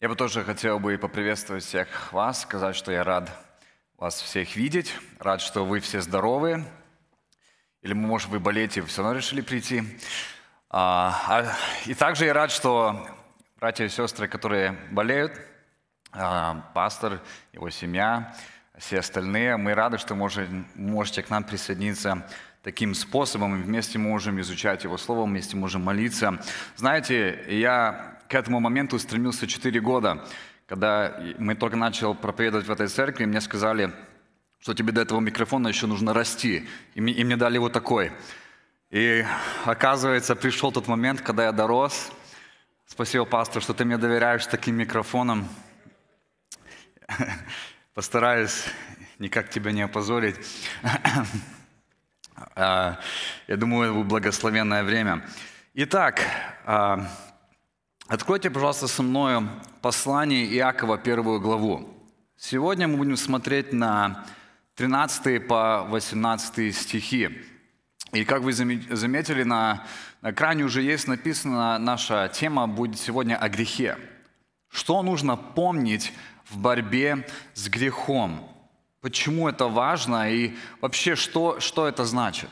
Я бы тоже хотел бы поприветствовать всех вас, сказать, что я рад вас всех видеть, рад, что вы все здоровы. Или, может, вы болеете, все равно решили прийти. А, а, и также я рад, что братья и сестры, которые болеют, а, пастор, его семья, все остальные, мы рады, что можете к нам присоединиться таким способом. и Вместе можем изучать его слово, вместе можем молиться. Знаете, я к этому моменту стремился 4 года. Когда мы только начал проповедовать в этой церкви, мне сказали, что тебе до этого микрофона еще нужно расти. И мне, и мне дали вот такой. И оказывается, пришел тот момент, когда я дорос. Спасибо, пастор, что ты мне доверяешь таким микрофоном. Постараюсь никак тебя не опозорить. А, я думаю, это благословенное время. Итак, а, Откройте, пожалуйста, со мною послание Иакова, первую главу. Сегодня мы будем смотреть на 13 по 18 стихи. И как вы заметили, на, на экране уже есть написана наша тема будет сегодня о грехе. Что нужно помнить в борьбе с грехом? Почему это важно и вообще что, что это значит?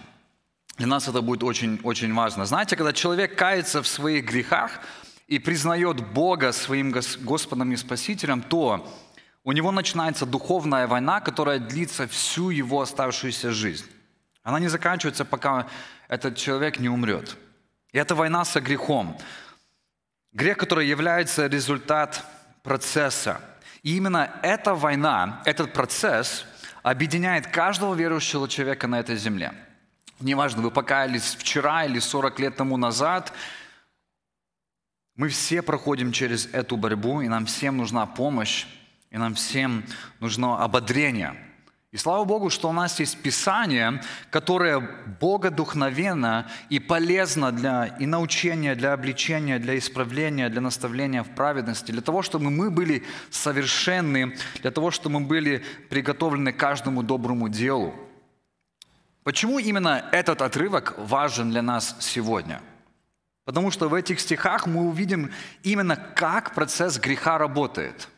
Для нас это будет очень-очень важно. Знаете, когда человек кается в своих грехах – и признает Бога своим Господом и Спасителем, то у него начинается духовная война, которая длится всю его оставшуюся жизнь. Она не заканчивается, пока этот человек не умрет. И это война со грехом. Грех, который является результат процесса. И именно эта война, этот процесс объединяет каждого верующего человека на этой земле. Неважно, вы покаялись вчера или 40 лет тому назад – мы все проходим через эту борьбу, и нам всем нужна помощь, и нам всем нужно ободрение. И слава Богу, что у нас есть Писание, которое богодухновенно и полезно для и научения, для обличения, для исправления, для наставления в праведности, для того, чтобы мы были совершенны, для того, чтобы мы были приготовлены к каждому доброму делу. Почему именно этот отрывок важен для нас сегодня – Потому что в этих стихах мы увидим именно, как процесс греха работает.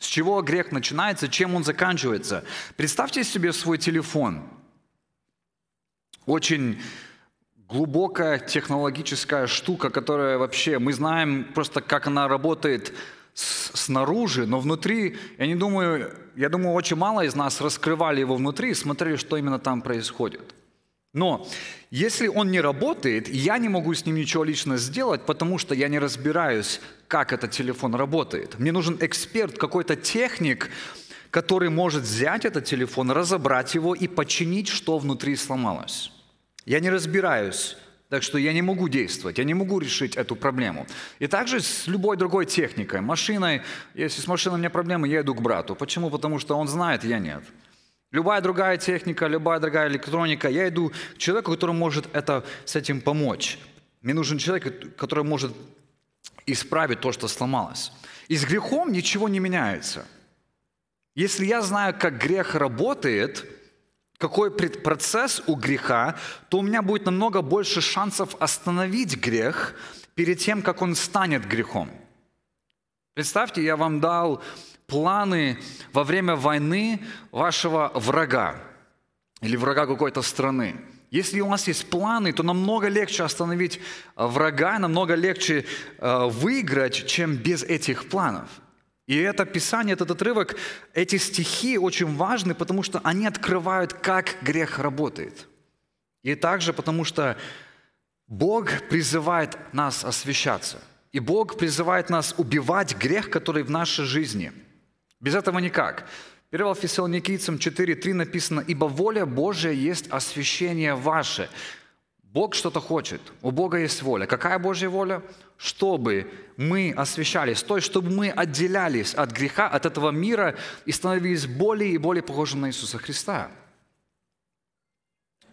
С чего грех начинается, чем он заканчивается. Представьте себе свой телефон. Очень глубокая технологическая штука, которая вообще, мы знаем просто, как она работает снаружи, но внутри, я не думаю, я думаю, очень мало из нас раскрывали его внутри и смотрели, что именно там происходит. Но если он не работает, я не могу с ним ничего лично сделать, потому что я не разбираюсь, как этот телефон работает. Мне нужен эксперт, какой-то техник, который может взять этот телефон, разобрать его и починить, что внутри сломалось. Я не разбираюсь, так что я не могу действовать, я не могу решить эту проблему. И также с любой другой техникой, машиной. Если с машиной у меня проблемы, я иду к брату. Почему? Потому что он знает, я нет. Любая другая техника, любая другая электроника. Я иду к человеку, который может это, с этим помочь. Мне нужен человек, который может исправить то, что сломалось. И с грехом ничего не меняется. Если я знаю, как грех работает, какой процесс у греха, то у меня будет намного больше шансов остановить грех перед тем, как он станет грехом. Представьте, я вам дал планы во время войны вашего врага или врага какой-то страны. Если у нас есть планы, то намного легче остановить э, врага, намного легче э, выиграть, чем без этих планов. И это Писание, этот отрывок, эти стихи очень важны, потому что они открывают, как грех работает. И также потому что Бог призывает нас освещаться. И Бог призывает нас убивать грех, который в нашей жизни – без этого никак. 1 Фессалоникийцам 4.3 написано, «Ибо воля Божья есть освящение ваше». Бог что-то хочет, у Бога есть воля. Какая Божья воля? Чтобы мы освящались, то есть чтобы мы отделялись от греха, от этого мира и становились более и более похожими на Иисуса Христа.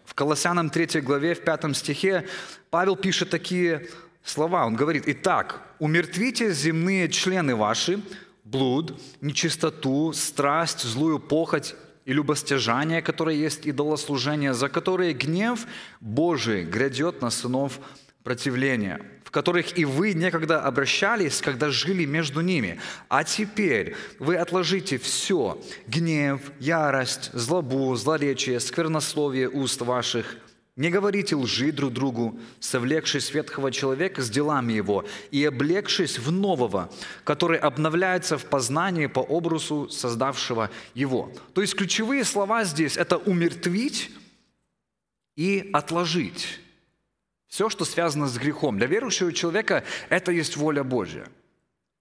В Колоссянам 3 главе, в 5 стихе Павел пишет такие слова. Он говорит, «Итак, умертвите земные члены ваши, блуд, нечистоту, страсть, злую похоть и любостяжание, которое есть идолослужение, за которые гнев Божий грядет на сынов противления, в которых и вы некогда обращались, когда жили между ними. А теперь вы отложите все – гнев, ярость, злобу, злоречие, сквернословие уст ваших – не говорите лжи друг другу, совлекшись ветхого человека с делами его и облегшись в нового, который обновляется в познании по образу создавшего его». То есть ключевые слова здесь – это «умертвить» и «отложить». Все, что связано с грехом. Для верующего человека это есть воля Божья.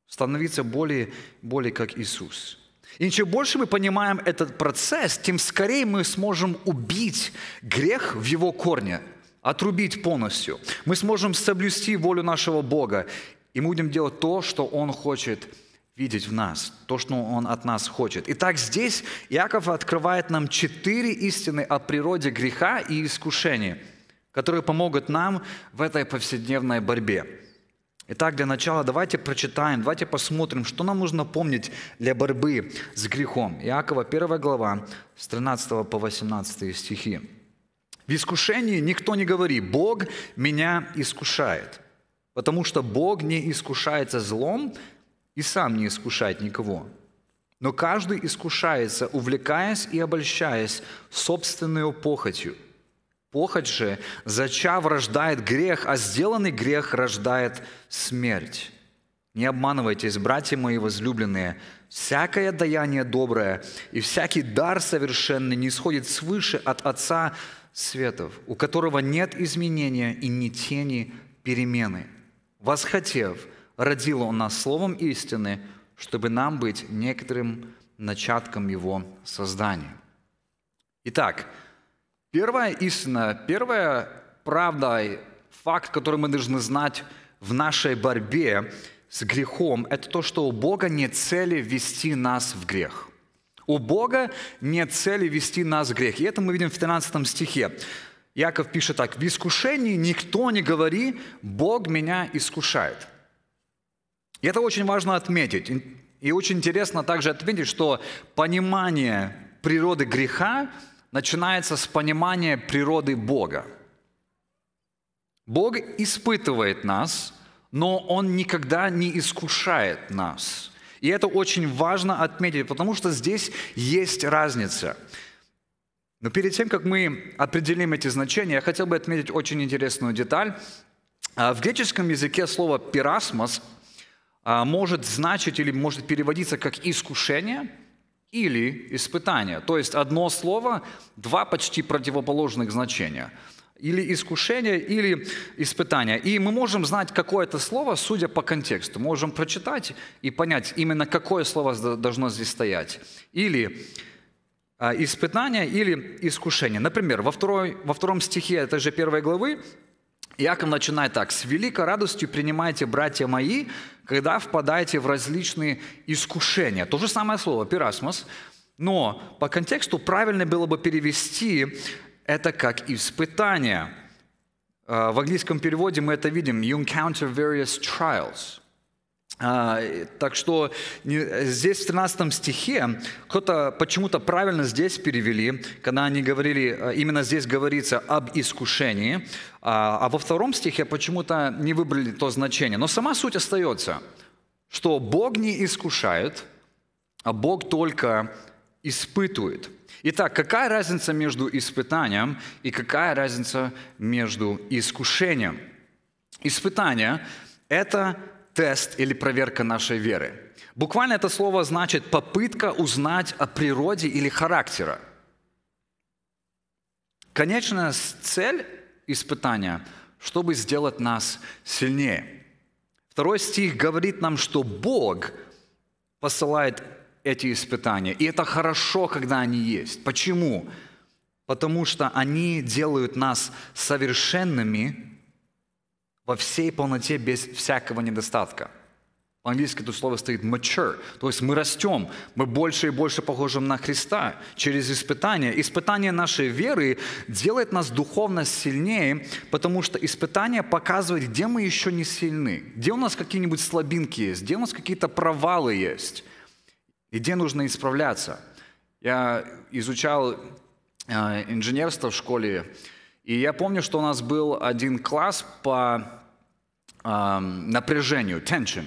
Становиться более, более как Иисус – и чем больше мы понимаем этот процесс, тем скорее мы сможем убить грех в его корне, отрубить полностью. Мы сможем соблюсти волю нашего Бога, и мы будем делать то, что Он хочет видеть в нас, то, что Он от нас хочет. Итак, здесь Иаков открывает нам четыре истины о природе греха и искушения, которые помогут нам в этой повседневной борьбе. Итак, для начала давайте прочитаем, давайте посмотрим, что нам нужно помнить для борьбы с грехом. Иакова 1 глава, с 13 по 18 стихи. «В искушении никто не говорит. Бог меня искушает, потому что Бог не искушается злом и сам не искушает никого. Но каждый искушается, увлекаясь и обольщаясь собственной похотью – Похоть же, зачав, рождает грех, а сделанный грех рождает смерть. Не обманывайтесь, братья мои возлюбленные, всякое даяние доброе и всякий дар совершенный не сходит свыше от Отца Светов, у которого нет изменения и ни тени перемены. Восхотев, родил Он нас словом истины, чтобы нам быть некоторым начатком Его создания. Итак, Первая истина, первая правда, факт, который мы должны знать в нашей борьбе с грехом, это то, что у Бога нет цели ввести нас в грех. У Бога нет цели ввести нас в грех. И это мы видим в 13 стихе. Яков пишет так, «В искушении никто не говори, Бог меня искушает». И это очень важно отметить. И очень интересно также отметить, что понимание природы греха – начинается с понимания природы Бога. Бог испытывает нас, но Он никогда не искушает нас. И это очень важно отметить, потому что здесь есть разница. Но перед тем, как мы определим эти значения, я хотел бы отметить очень интересную деталь. А, в греческом языке слово «пирасмос» а, может значить или может переводиться как «искушение», или испытание. То есть одно слово, два почти противоположных значения. Или искушение, или испытание. И мы можем знать какое-то слово, судя по контексту. Можем прочитать и понять именно какое слово должно здесь стоять. Или а, испытание, или искушение. Например, во, второй, во втором стихе этой же первой главы Иаков начинает так. «С великой радостью принимайте, братья мои, когда впадаете в различные искушения». То же самое слово «пирасмос», но по контексту правильно было бы перевести это как «испытание». Э, в английском переводе мы это видим «you encounter various trials». А, так что здесь в 13 стихе кто-то почему-то правильно здесь перевели, когда они говорили, а, именно здесь говорится об искушении, а, а во втором стихе почему-то не выбрали то значение. Но сама суть остается, что Бог не искушает, а Бог только испытывает. Итак, какая разница между испытанием и какая разница между искушением? Испытание – это тест или проверка нашей веры. Буквально это слово значит попытка узнать о природе или характера. Конечная цель испытания, чтобы сделать нас сильнее. Второй стих говорит нам, что Бог посылает эти испытания. И это хорошо, когда они есть. Почему? Потому что они делают нас совершенными во всей полноте, без всякого недостатка. По-английски это слово стоит mature, то есть мы растем, мы больше и больше похожим на Христа через испытания. Испытание нашей веры делает нас духовно сильнее, потому что испытание показывает, где мы еще не сильны, где у нас какие-нибудь слабинки есть, где у нас какие-то провалы есть, и где нужно исправляться. Я изучал э, инженерство в школе, и я помню, что у нас был один класс по э, напряжению, tension.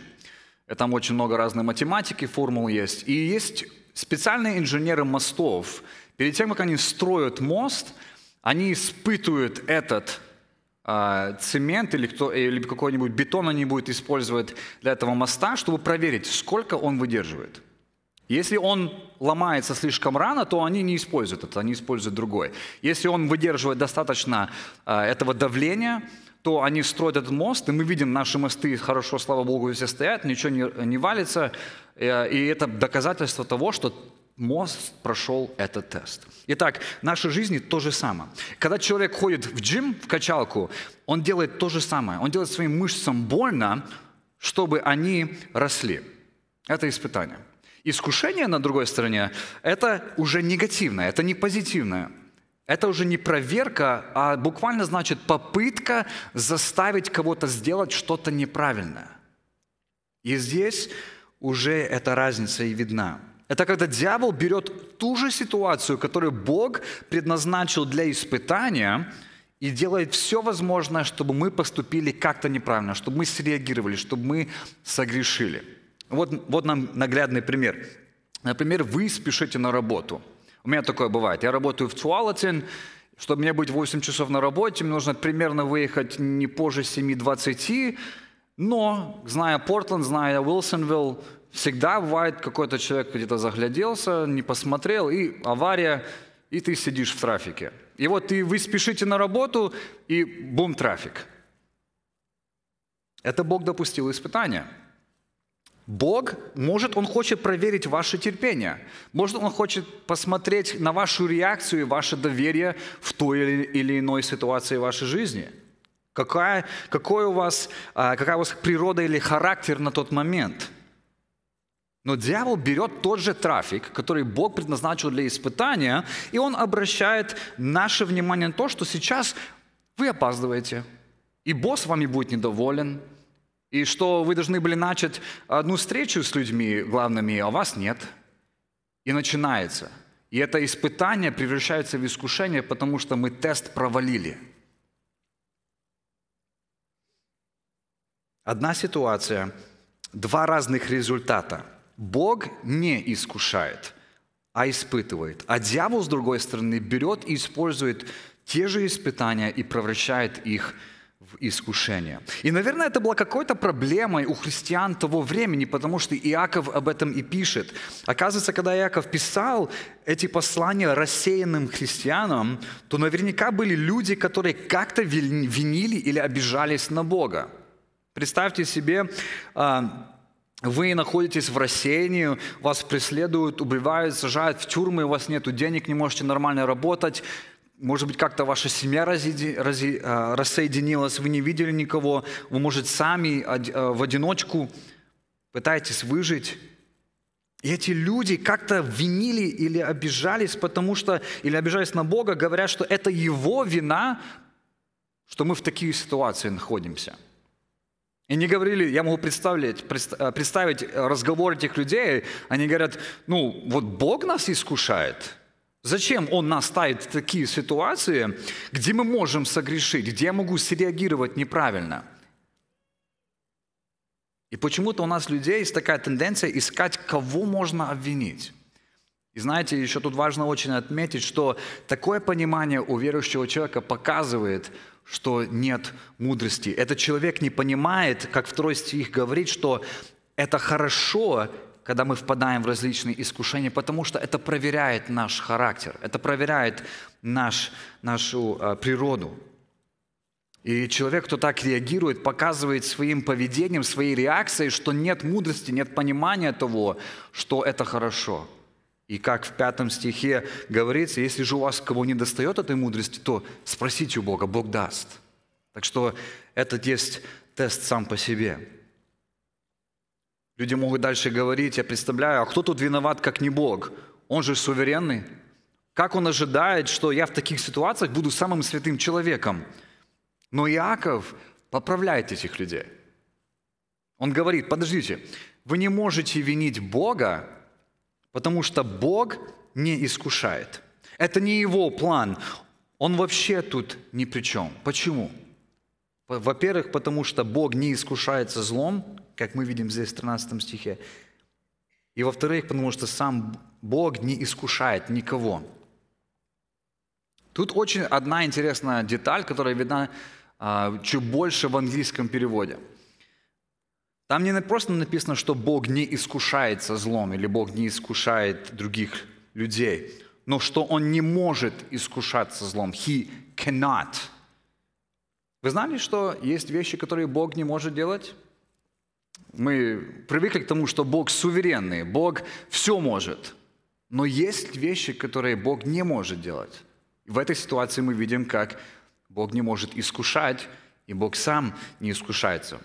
Э, там очень много разной математики, формул есть. И есть специальные инженеры мостов. Перед тем, как они строят мост, они испытывают этот а, цемент или, кто, или э, какой-нибудь бетон они будут использовать для этого моста, чтобы проверить, сколько он выдерживает – если он ломается слишком рано, то они не используют это, они используют другой. Если он выдерживает достаточно э, этого давления, то они строят этот мост, и мы видим, наши мосты хорошо, слава богу, все стоят, ничего не, не валится. Э, и это доказательство того, что мост прошел этот тест. Итак, в нашей жизни то же самое. Когда человек ходит в джим, в качалку, он делает то же самое. Он делает своим мышцам больно, чтобы они росли. Это испытание. Искушение на другой стороне – это уже негативное, это не позитивное. Это уже не проверка, а буквально значит попытка заставить кого-то сделать что-то неправильное. И здесь уже эта разница и видна. Это когда дьявол берет ту же ситуацию, которую Бог предназначил для испытания, и делает все возможное, чтобы мы поступили как-то неправильно, чтобы мы среагировали, чтобы мы согрешили – вот, вот нам наглядный пример. Например, вы спешите на работу. У меня такое бывает. Я работаю в Цуалатин, чтобы мне быть 8 часов на работе, мне нужно примерно выехать не позже 7.20, но, зная Портленд, зная Уилсонвилл, всегда бывает какой-то человек где-то загляделся, не посмотрел, и авария, и ты сидишь в трафике. И вот и вы спешите на работу, и бум, трафик. Это Бог допустил испытание. Бог, может, Он хочет проверить ваше терпение. Может, Он хочет посмотреть на вашу реакцию и ваше доверие в той или иной ситуации вашей жизни. Какая, какой у вас, а, какая у вас природа или характер на тот момент. Но дьявол берет тот же трафик, который Бог предназначил для испытания, и он обращает наше внимание на то, что сейчас вы опаздываете, и босс вами будет недоволен – и что вы должны были начать одну встречу с людьми главными, а вас нет. И начинается. И это испытание превращается в искушение, потому что мы тест провалили. Одна ситуация, два разных результата. Бог не искушает, а испытывает. А дьявол, с другой стороны, берет и использует те же испытания и превращает их в в искушение. И, наверное, это была какой-то проблемой у христиан того времени, потому что Иаков об этом и пишет. Оказывается, когда Иаков писал эти послания рассеянным христианам, то наверняка были люди, которые как-то винили или обижались на Бога. Представьте себе, а, вы находитесь в рассеянии, вас преследуют, убивают, сажают в тюрьмы, у вас нет денег, не можете нормально работать, может быть, как-то ваша семья а, рассоединилась, вы не видели никого, вы, может, сами а, в одиночку пытаетесь выжить. И эти люди как-то винили или обижались, потому что, или обижались на Бога, говоря, что это его вина, что мы в такие ситуации находимся. И не говорили, я могу представить, а, представить разговор этих людей, они говорят, ну вот Бог нас искушает – Зачем он нас ставит в такие ситуации, где мы можем согрешить, где я могу среагировать неправильно? И почему-то у нас людей есть такая тенденция искать, кого можно обвинить. И знаете, еще тут важно очень отметить, что такое понимание у верующего человека показывает, что нет мудрости. Этот человек не понимает, как второй стих говорит, что это хорошо когда мы впадаем в различные искушения, потому что это проверяет наш характер, это проверяет наш, нашу э, природу. И человек, кто так реагирует, показывает своим поведением, своей реакцией, что нет мудрости, нет понимания того, что это хорошо. И как в пятом стихе говорится, если же у вас кого не достает этой мудрости, то спросите у Бога, Бог даст. Так что этот есть тест сам по себе. Люди могут дальше говорить, я представляю, а кто тут виноват, как не Бог? Он же суверенный. Как он ожидает, что я в таких ситуациях буду самым святым человеком? Но Иаков поправляет этих людей. Он говорит, подождите, вы не можете винить Бога, потому что Бог не искушает. Это не его план. Он вообще тут ни при чем. Почему? Во-первых, потому что Бог не искушается злом, как мы видим здесь в 13 стихе. И во-вторых, потому что сам Бог не искушает никого. Тут очень одна интересная деталь, которая видна а, чуть больше в английском переводе. Там не просто написано, что Бог не искушается злом или Бог не искушает других людей, но что Он не может искушаться злом. He cannot. Вы знали, что есть вещи, которые Бог не может делать? Мы привыкли к тому, что Бог суверенный, Бог все может. Но есть вещи, которые Бог не может делать. В этой ситуации мы видим, как Бог не может искушать, и Бог сам не искушается.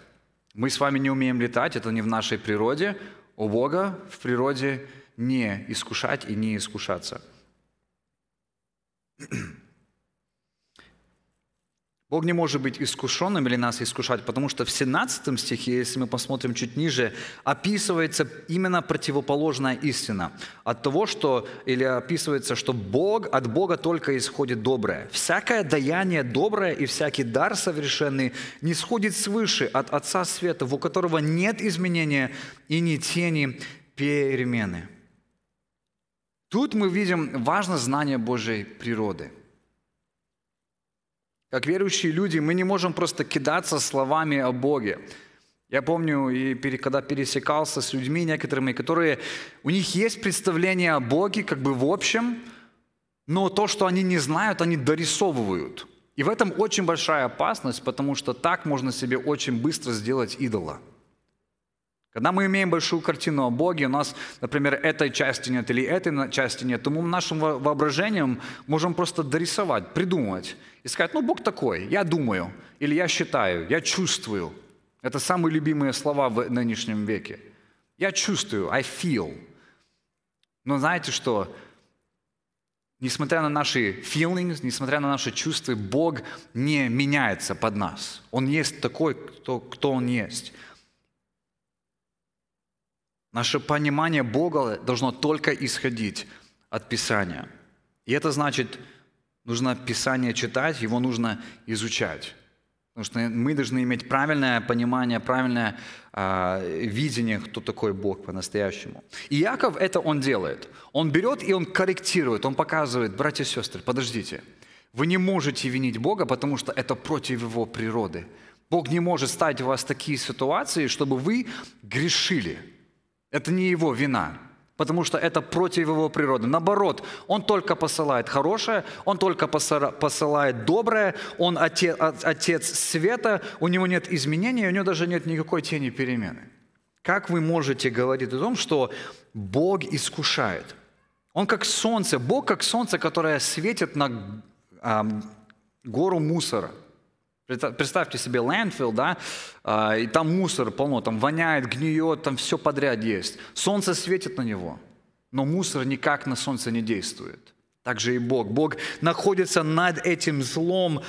Мы с вами не умеем летать, это не в нашей природе. У Бога в природе не искушать и не искушаться. Бог не может быть искушенным или нас искушать, потому что в 17 стихе, если мы посмотрим чуть ниже, описывается именно противоположная истина. От того, что, или описывается, что Бог, от Бога только исходит доброе. Всякое даяние доброе и всякий дар совершенный не сходит свыше от Отца Света, у которого нет изменения и ни тени перемены. Тут мы видим важно знание Божьей природы – как верующие люди мы не можем просто кидаться словами о Боге. Я помню, и когда пересекался с людьми некоторыми, которые у них есть представление о Боге как бы в общем, но то, что они не знают, они дорисовывают. И в этом очень большая опасность, потому что так можно себе очень быстро сделать идола – когда мы имеем большую картину о Боге, у нас, например, этой части нет или этой части нет, то мы нашим воображением можем просто дорисовать, придумывать и сказать, ну, Бог такой, я думаю, или я считаю, я чувствую. Это самые любимые слова в нынешнем веке. Я чувствую, I feel. Но знаете что? Несмотря на наши feelings, несмотря на наши чувства, Бог не меняется под нас. Он есть такой, кто, кто Он есть. Наше понимание Бога должно только исходить от Писания. И это значит, нужно Писание читать, его нужно изучать. Потому что мы должны иметь правильное понимание, правильное э, видение, кто такой Бог по-настоящему. И Яков это он делает. Он берет и он корректирует, он показывает, братья и сестры, подождите, вы не можете винить Бога, потому что это против его природы. Бог не может ставить у вас такие ситуации, чтобы вы грешили – это не его вина, потому что это против его природы. Наоборот, он только посылает хорошее, он только посылает доброе, он отец, отец света, у него нет изменений, у него даже нет никакой тени перемены. Как вы можете говорить о том, что Бог искушает? Он как солнце, Бог как солнце, которое светит на э, гору мусора – Представьте себе лэндфилл, да, а, и там мусор полно, там воняет, гниет, там все подряд есть. Солнце светит на него, но мусор никак на солнце не действует. Так же и Бог. Бог находится над этим злом,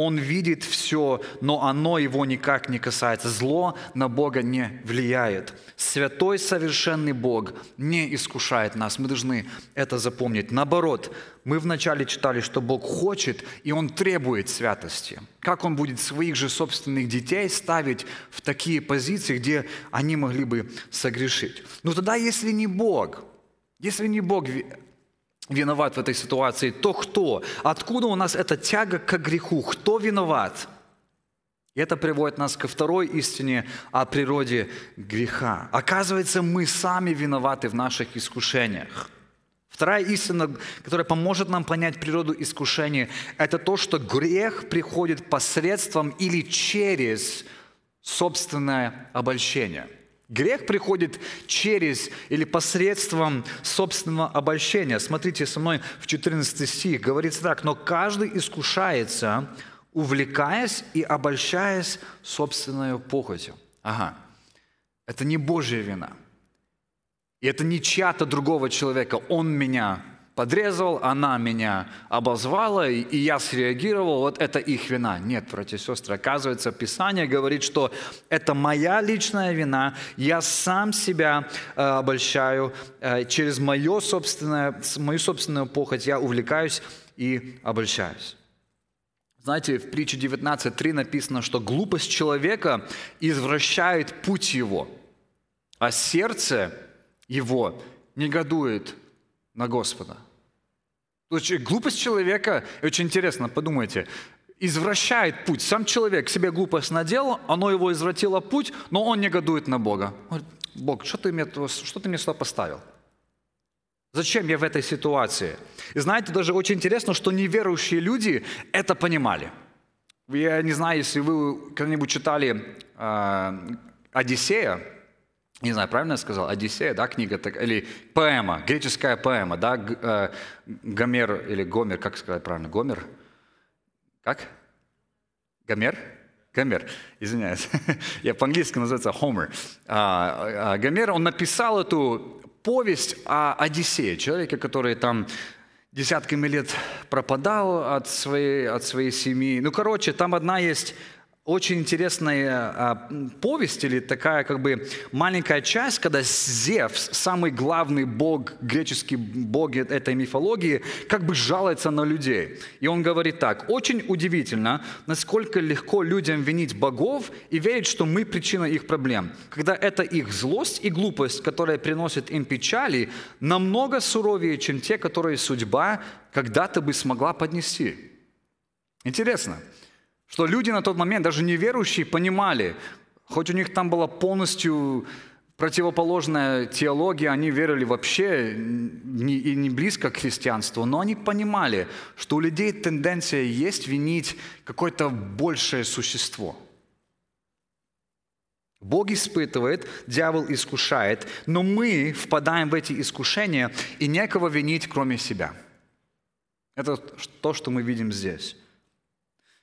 он видит все, но оно его никак не касается. Зло на Бога не влияет. Святой совершенный Бог не искушает нас. Мы должны это запомнить. Наоборот, мы вначале читали, что Бог хочет, и Он требует святости. Как Он будет своих же собственных детей ставить в такие позиции, где они могли бы согрешить? Ну тогда, если не Бог, если не Бог виноват в этой ситуации, то кто? Откуда у нас эта тяга к греху? Кто виноват? И это приводит нас ко второй истине о природе греха. Оказывается, мы сами виноваты в наших искушениях. Вторая истина, которая поможет нам понять природу искушения, это то, что грех приходит посредством или через собственное обольщение – Грех приходит через или посредством собственного обольщения. Смотрите со мной в 14 стих. Говорится так, «Но каждый искушается, увлекаясь и обольщаясь собственной похотью». Ага, это не Божья вина. И это не чья-то другого человека. Он меня подрезал, она меня обозвала, и я среагировал, вот это их вина. Нет, братья и сестры, оказывается, Писание говорит, что это моя личная вина, я сам себя э, обольщаю, э, через мое собственное, мою собственную похоть я увлекаюсь и обольщаюсь. Знаете, в притче 19.3 написано, что глупость человека извращает путь его, а сердце его негодует на Господа. Глупость человека, очень интересно, подумайте, извращает путь. Сам человек себе глупость надел, оно его извратило путь, но он негодует на Бога. говорит, Бог, что ты, мне, что ты мне сюда поставил? Зачем я в этой ситуации? И знаете, даже очень интересно, что неверующие люди это понимали. Я не знаю, если вы когда-нибудь читали э, «Одиссея», не знаю, правильно я сказал, «Одиссея», да, книга, так, или поэма, греческая поэма, да, э, Гомер, или Гомер, как сказать правильно, Гомер? Как? Гомер? Гомер, извиняюсь, я по-английски называется Homer. А, а, а, Гомер, он написал эту повесть о Одиссее, человеке, который там десятками лет пропадал от своей, от своей семьи. Ну, короче, там одна есть очень интересная а, повесть или такая как бы маленькая часть, когда Зевс, самый главный бог, греческий бог э, этой мифологии, как бы жалуется на людей. И он говорит так, очень удивительно, насколько легко людям винить богов и верить, что мы причина их проблем, когда это их злость и глупость, которая приносит им печали, намного суровее, чем те, которые судьба когда-то бы смогла поднести. Интересно. Интересно. Что люди на тот момент, даже неверующие, понимали, хоть у них там была полностью противоположная теология, они верили вообще не, и не близко к христианству, но они понимали, что у людей тенденция есть винить какое-то большее существо. Бог испытывает, дьявол искушает, но мы впадаем в эти искушения и некого винить, кроме себя. Это то, что мы видим здесь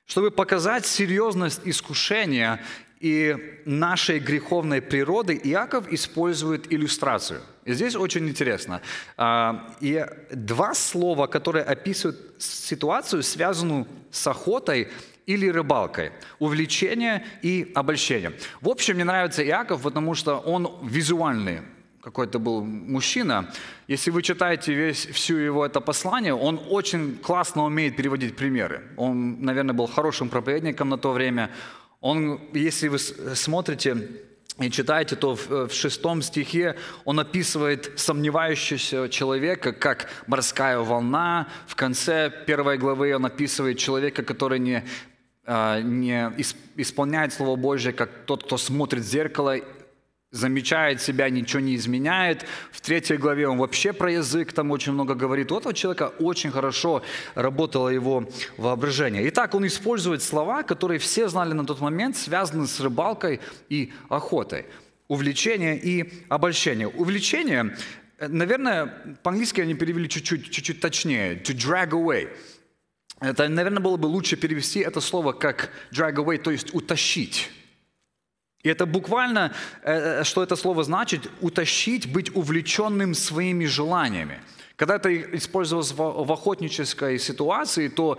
чтобы показать серьезность искушения и нашей греховной природы, Иаков использует иллюстрацию. И здесь очень интересно. А, и два слова, которые описывают ситуацию, связанную с охотой или рыбалкой, увлечение и обольщение. В общем, мне нравится Иаков, потому что он визуальный какой-то был мужчина. Если вы читаете весь, всю его это послание, он очень классно умеет переводить примеры. Он, наверное, был хорошим проповедником на то время. Он, если вы смотрите и читаете, то в, в шестом стихе он описывает сомневающегося человека, как морская волна. В конце первой главы он описывает человека, который не а, не исполняет Слово Божье, как тот, кто смотрит в зеркало замечает себя, ничего не изменяет. В третьей главе он вообще про язык там очень много говорит. У этого человека очень хорошо работало его воображение. Итак, он использует слова, которые все знали на тот момент, связаны с рыбалкой и охотой. Увлечение и обольщение. Увлечение, э, наверное, по-английски они перевели чуть-чуть, чуть-чуть точнее. To drag away. Это, наверное, было бы лучше перевести это слово как drag away, то есть утащить. И это буквально, э, э, что это слово значит, утащить, быть увлеченным своими желаниями. Когда это использовалось в охотнической ситуации, то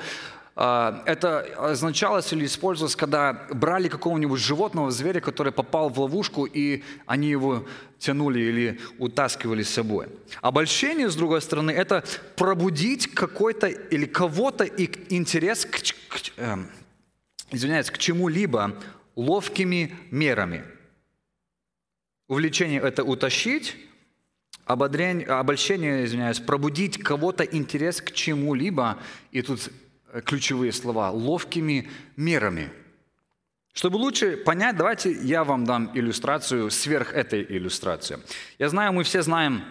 э, это означалось или использовалось, когда брали какого-нибудь животного, зверя, который попал в ловушку, и они его тянули или утаскивали с собой. Обольщение, с другой стороны, это пробудить какой-то или кого-то интерес к, к, эм, извиняюсь, к чему-либо ловкими мерами. Увлечение – это утащить, ободрение, обольщение, извиняюсь, пробудить кого-то интерес к чему-либо. И тут э, ключевые слова – ловкими мерами. Чтобы лучше понять, давайте я вам дам иллюстрацию сверх этой иллюстрации. Я знаю, мы все знаем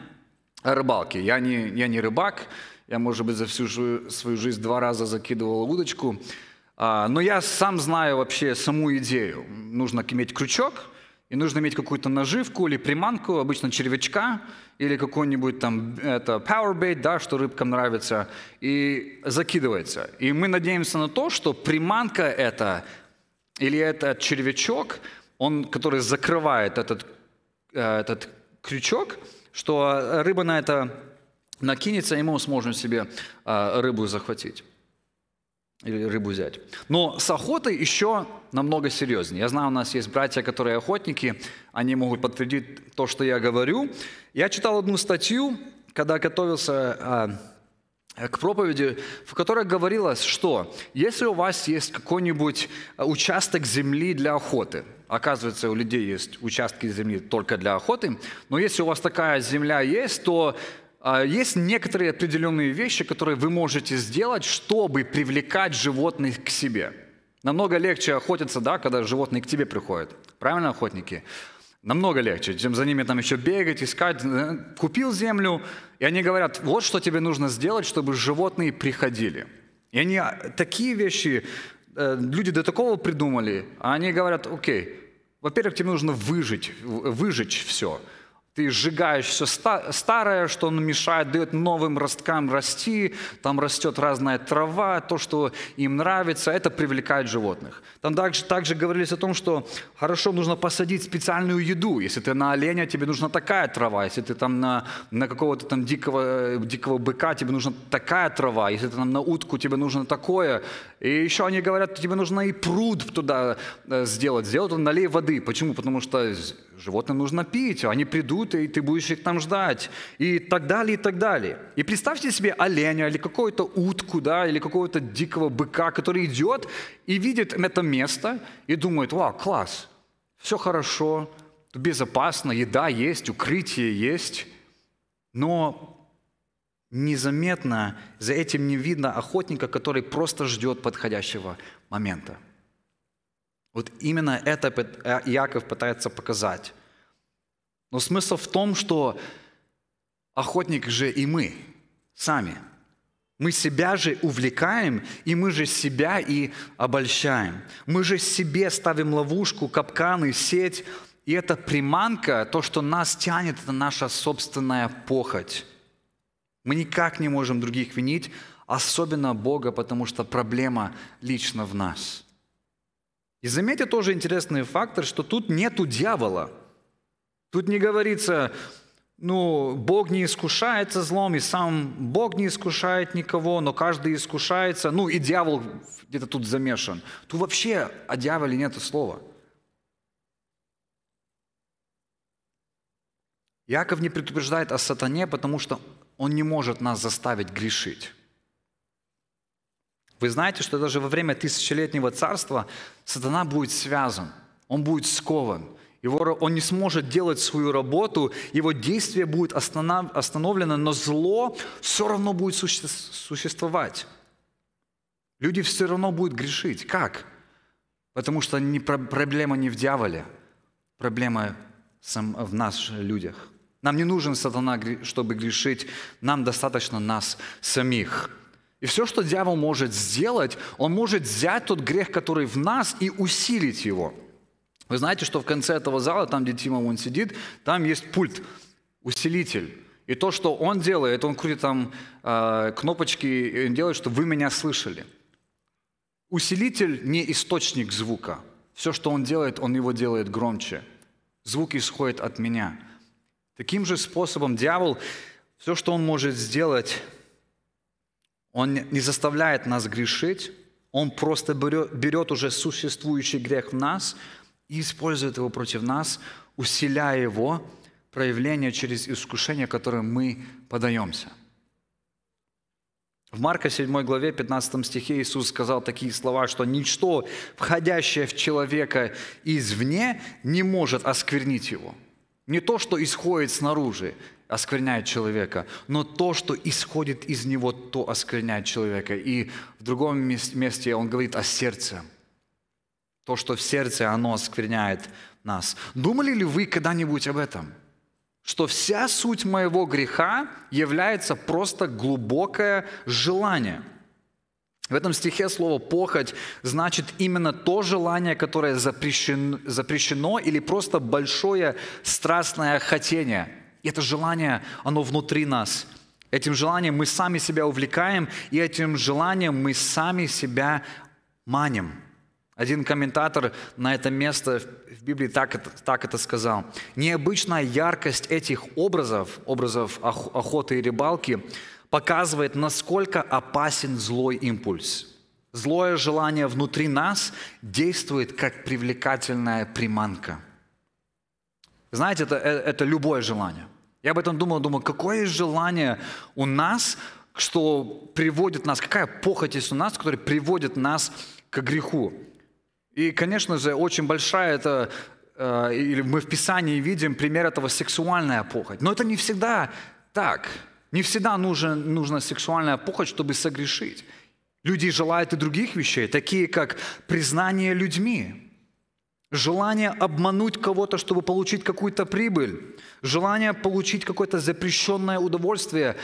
о рыбалке. Я не, я не рыбак, я, может быть, за всю свою жизнь два раза закидывал удочку – а, но я сам знаю вообще саму идею. Нужно иметь крючок, и нужно иметь какую-то наживку или приманку, обычно червячка, или какой-нибудь там это power bait, да, что рыбкам нравится, и закидывается. И мы надеемся на то, что приманка это или этот червячок, он, который закрывает этот, э, этот крючок, что рыба на это накинется, и мы сможем себе э, рыбу захватить или рыбу взять. Но с охотой еще намного серьезнее. Я знаю, у нас есть братья, которые охотники, они могут подтвердить то, что я говорю. Я читал одну статью, когда готовился а, к проповеди, в которой говорилось, что если у вас есть какой-нибудь а, участок земли для охоты, оказывается, у людей есть участки земли только для охоты, но если у вас такая земля есть, то а, есть некоторые определенные вещи, которые вы можете сделать, чтобы привлекать животных к себе. Намного легче охотиться, да, когда животные к тебе приходят. Правильно, охотники? Намного легче, чем за ними там еще бегать, искать. Э, купил землю, и они говорят, вот что тебе нужно сделать, чтобы животные приходили. И они а, такие вещи, э, люди до такого придумали, а они говорят, окей, во-первых, тебе нужно выжить, выжечь все – ты сжигаешь все старое, что он мешает, дает новым росткам расти, там растет разная трава, то, что им нравится, это привлекает животных. Там также, также говорилось о том, что хорошо нужно посадить специальную еду. Если ты на оленя, тебе нужна такая трава. Если ты там на, на какого-то там дикого, дикого быка, тебе нужна такая трава. Если ты там на утку, тебе нужно такое. И еще они говорят, тебе нужно и пруд туда э, сделать. Сделать он налей воды. Почему? Потому что животным нужно пить, они придут, и ты будешь их там ждать, и так далее, и так далее. И представьте себе оленя или какую-то утку, да, или какого-то дикого быка, который идет и видит это место и думает, вау, класс, все хорошо, безопасно, еда есть, укрытие есть, но незаметно за этим не видно охотника, который просто ждет подходящего момента. Вот именно это Яков э, пытается показать. Но смысл в том, что охотник же и мы сами. Мы себя же увлекаем, и мы же себя и обольщаем. Мы же себе ставим ловушку, капканы, сеть. И эта приманка, то, что нас тянет, это наша собственная похоть. Мы никак не можем других винить, особенно Бога, потому что проблема лично в нас – и заметьте тоже интересный фактор, что тут нету дьявола. Тут не говорится, ну, Бог не искушается злом, и сам Бог не искушает никого, но каждый искушается, ну, и дьявол где-то тут замешан. Тут вообще о дьяволе нет слова. Яков не предупреждает о сатане, потому что он не может нас заставить грешить. Вы знаете, что даже во время тысячелетнего царства сатана будет связан, он будет скован, его, он не сможет делать свою работу, его действие будет остановлено, но зло все равно будет существовать. Люди все равно будут грешить. Как? Потому что не, проблема не в дьяволе, проблема сам, в нас, людях. Нам не нужен сатана, чтобы грешить, нам достаточно нас самих. И все, что дьявол может сделать, он может взять тот грех, который в нас, и усилить его. Вы знаете, что в конце этого зала, там, где Тима он сидит, там есть пульт, усилитель. И то, что он делает, он крутит там э, кнопочки, и он делает, чтобы вы меня слышали. Усилитель не источник звука. Все, что он делает, он его делает громче. Звук исходит от меня. Таким же способом дьявол, все, что он может сделать, он не заставляет нас грешить, Он просто берет, берет уже существующий грех в нас и использует его против нас, усиляя его проявление через искушение, которым мы подаемся. В Марка 7 главе 15 стихе Иисус сказал такие слова, что ничто, входящее в человека извне, не может осквернить его – не то, что исходит снаружи, оскверняет человека, но то, что исходит из него, то оскверняет человека. И в другом месте он говорит о сердце. То, что в сердце, оно оскверняет нас. Думали ли вы когда-нибудь об этом? Что вся суть моего греха является просто глубокое желание – в этом стихе слово «похоть» значит именно то желание, которое запрещено, запрещено или просто большое страстное хотение. И это желание, оно внутри нас. Этим желанием мы сами себя увлекаем, и этим желанием мы сами себя маним. Один комментатор на это место в Библии так это, так это сказал. Необычная яркость этих образов, образов охоты и рыбалки – показывает, насколько опасен злой импульс. Злое желание внутри нас действует как привлекательная приманка. Знаете, это, э, это любое желание. Я об этом думал, думаю, какое желание у нас, что приводит нас, какая похоть есть у нас, которая приводит нас к греху. И, конечно же, очень большая это, э, или мы в Писании видим пример этого сексуальная похоть. Но это не всегда так. Не всегда нужен, нужна сексуальная похоть, чтобы согрешить. Люди желают и других вещей, такие как признание людьми, желание обмануть кого-то, чтобы получить какую-то прибыль, желание получить какое-то запрещенное удовольствие.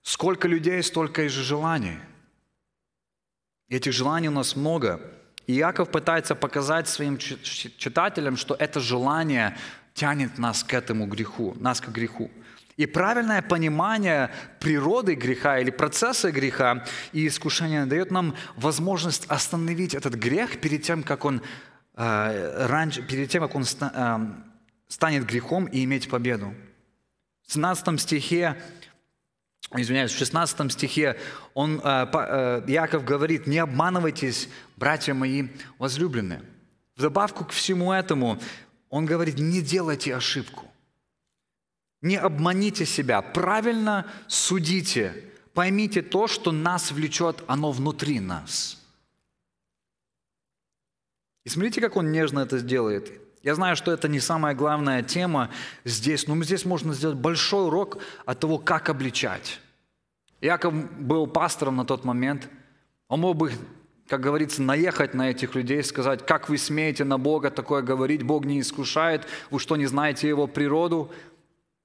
Сколько людей, столько и же желаний. Этих желаний у нас много. И Иаков пытается показать своим читателям, что это желание тянет нас к этому греху, нас к греху. И правильное понимание природы греха или процесса греха и искушения дает нам возможность остановить этот грех перед тем, как он, э, раньше, перед тем, как он э, станет грехом и иметь победу. В 17 стихе, извиняюсь, в 16 стихе он, э, э, Яков говорит, «Не обманывайтесь, братья мои возлюбленные». В добавку к всему этому он говорит, не делайте ошибку. Не обманите себя, правильно судите, поймите то, что нас влечет, оно внутри нас. И смотрите, как он нежно это сделает. Я знаю, что это не самая главная тема здесь, но здесь можно сделать большой урок от того, как обличать. Яков был пастором на тот момент. Он мог бы как говорится, наехать на этих людей, сказать, как вы смеете на Бога такое говорить, Бог не искушает, вы что, не знаете Его природу?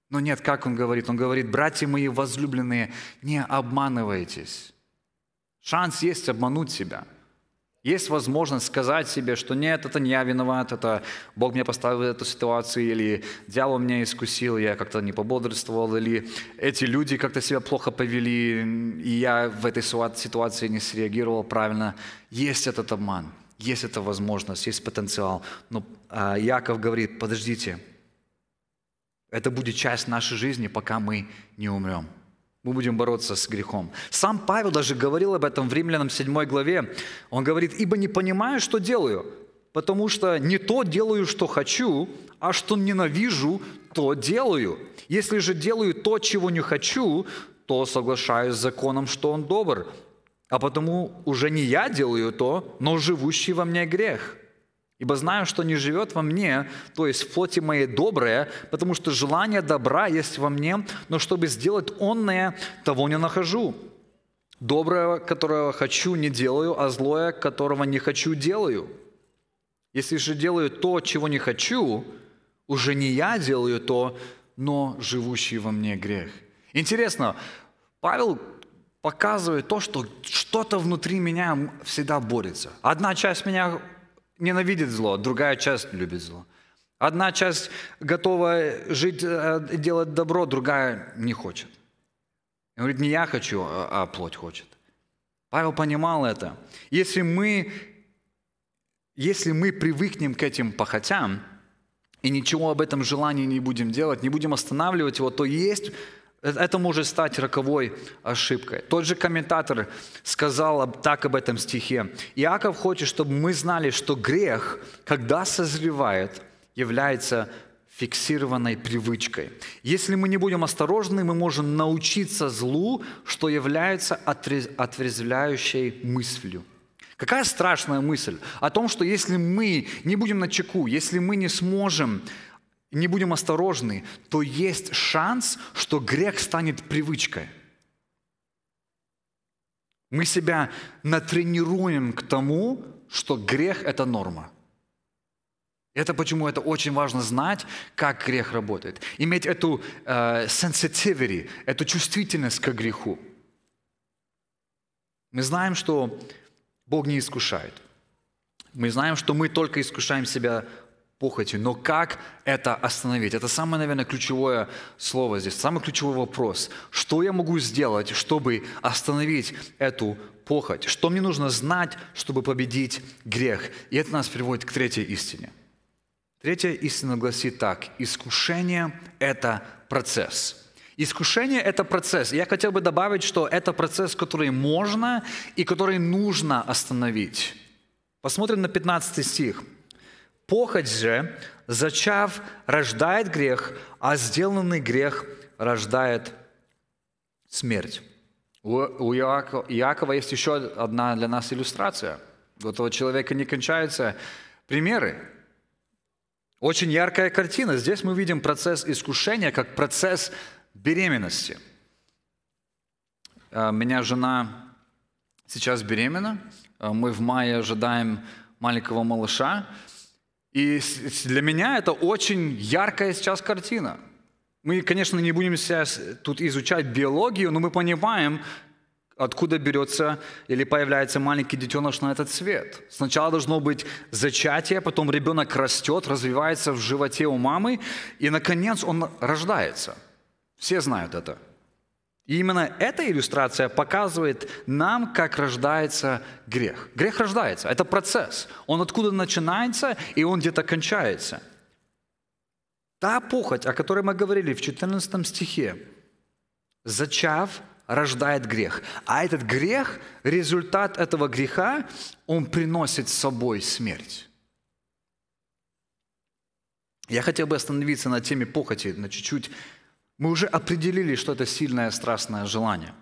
Но нет, как он говорит? Он говорит, братья мои возлюбленные, не обманывайтесь. Шанс есть обмануть себя – есть возможность сказать себе, что нет, это не я виноват, это Бог меня поставил в эту ситуацию, или дьявол меня искусил, я как-то не пободрствовал, или эти люди как-то себя плохо повели, и я в этой ситуации не среагировал правильно. Есть этот обман, есть эта возможность, есть потенциал. Но а, Яков говорит, подождите, это будет часть нашей жизни, пока мы не умрем. Мы будем бороться с грехом. Сам Павел даже говорил об этом в Римлянам 7 главе. Он говорит, «Ибо не понимаю, что делаю, потому что не то делаю, что хочу, а что ненавижу, то делаю. Если же делаю то, чего не хочу, то соглашаюсь с законом, что он добр. А потому уже не я делаю то, но живущий во мне грех». Ибо знаю, что не живет во мне, то есть в плоти моей доброе, потому что желание добра есть во мне, но чтобы сделать онное, того не нахожу. Доброе, которого хочу, не делаю, а злое, которого не хочу, делаю. Если же делаю то, чего не хочу, уже не я делаю то, но живущий во мне грех. Интересно, Павел показывает то, что что-то внутри меня всегда борется. Одна часть меня ненавидит зло, другая часть любит зло. Одна часть готова жить, э, делать добро, другая не хочет. Он говорит, не я хочу, а, а плоть хочет. Павел понимал это. Если мы, если мы привыкнем к этим похотям и ничего об этом желании не будем делать, не будем останавливать его, то есть Э, это может стать роковой ошибкой. Тот же комментатор сказал так об этом стихе. Иаков хочет, чтобы мы знали, что грех, когда созревает, является фиксированной привычкой. Если мы не будем осторожны, мы можем научиться злу, что является отрезвляющей мыслью. Какая страшная мысль о том, что если мы не будем на чеку, если мы не сможем не будем осторожны, то есть шанс, что грех станет привычкой. Мы себя натренируем к тому, что грех – это норма. Это почему это очень важно знать, как грех работает. Иметь эту э, sensitivity, эту чувствительность к греху. Мы знаем, что Бог не искушает. Мы знаем, что мы только искушаем себя похотью. Но как это остановить? Это самое, наверное, ключевое слово здесь, самый ключевой вопрос. Что я могу сделать, чтобы остановить эту похоть? Что мне нужно знать, чтобы победить грех? И это нас приводит к третьей истине. Третья истина гласит так. Искушение – это процесс. Искушение – это процесс. Я хотел бы добавить, что это процесс, который можно и который нужно остановить. Посмотрим на 15 стих. Похоть же, зачав, рождает грех, а сделанный грех рождает смерть. У, Иакова, Иакова есть еще одна для нас иллюстрация. У этого человека не кончаются примеры. Очень яркая картина. Здесь мы видим процесс искушения как процесс беременности. Э, меня жена сейчас беременна. Э, мы в мае ожидаем маленького малыша. И для меня это очень яркая сейчас картина. Мы, конечно, не будем сейчас тут изучать биологию, но мы понимаем, откуда берется или появляется маленький детеныш на этот свет. Сначала должно быть зачатие, потом ребенок растет, развивается в животе у мамы, и, наконец, он рождается. Все знают это. И именно эта иллюстрация показывает нам, как рождается грех. Грех рождается, это процесс. Он откуда начинается, и он где-то кончается. Та похоть, о которой мы говорили в 14 стихе, зачав, рождает грех. А этот грех, результат этого греха, он приносит с собой смерть. Я хотел бы остановиться на теме похоти на чуть-чуть мы уже определили, что это сильное страстное желание.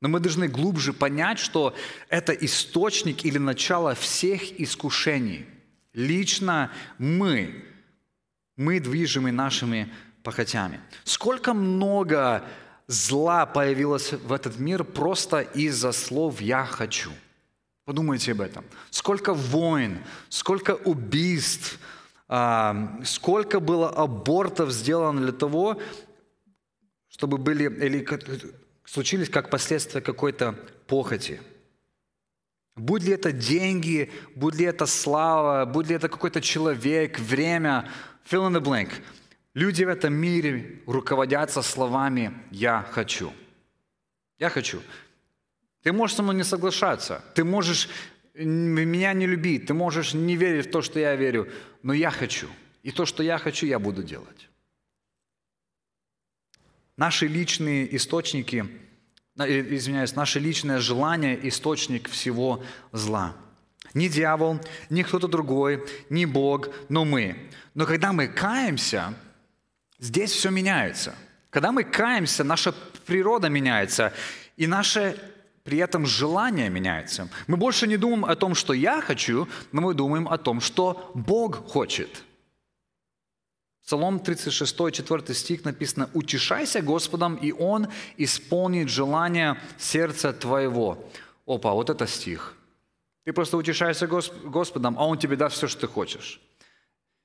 Но мы должны глубже понять, что это источник или начало всех искушений. Лично мы, мы движимы нашими похотями. Сколько много зла появилось в этот мир просто из-за слов «я хочу». Подумайте об этом. Сколько войн, сколько убийств, сколько было абортов сделано для того, чтобы были или случились как последствия какой-то похоти. Будь ли это деньги, будь ли это слава, будь ли это какой-то человек, время, fill in the blank. Люди в этом мире руководятся словами «я хочу». Я хочу. Ты можешь со мной не соглашаться, ты можешь меня не любить, ты можешь не верить в то, что я верю, но я хочу. И то, что я хочу, я буду делать. Наши личные источники, э, извиняюсь, наше личное желание – источник всего зла. Ни дьявол, ни кто-то другой, ни Бог, но мы. Но когда мы каемся, здесь все меняется. Когда мы каемся, наша природа меняется, и наше при этом желание меняется. Мы больше не думаем о том, что я хочу, но мы думаем о том, что Бог хочет – Псалом 36, 4 стих написано, «Утешайся Господом, и Он исполнит желание сердца твоего». Опа, вот это стих. Ты просто утешайся Господом, а Он тебе даст все, что ты хочешь.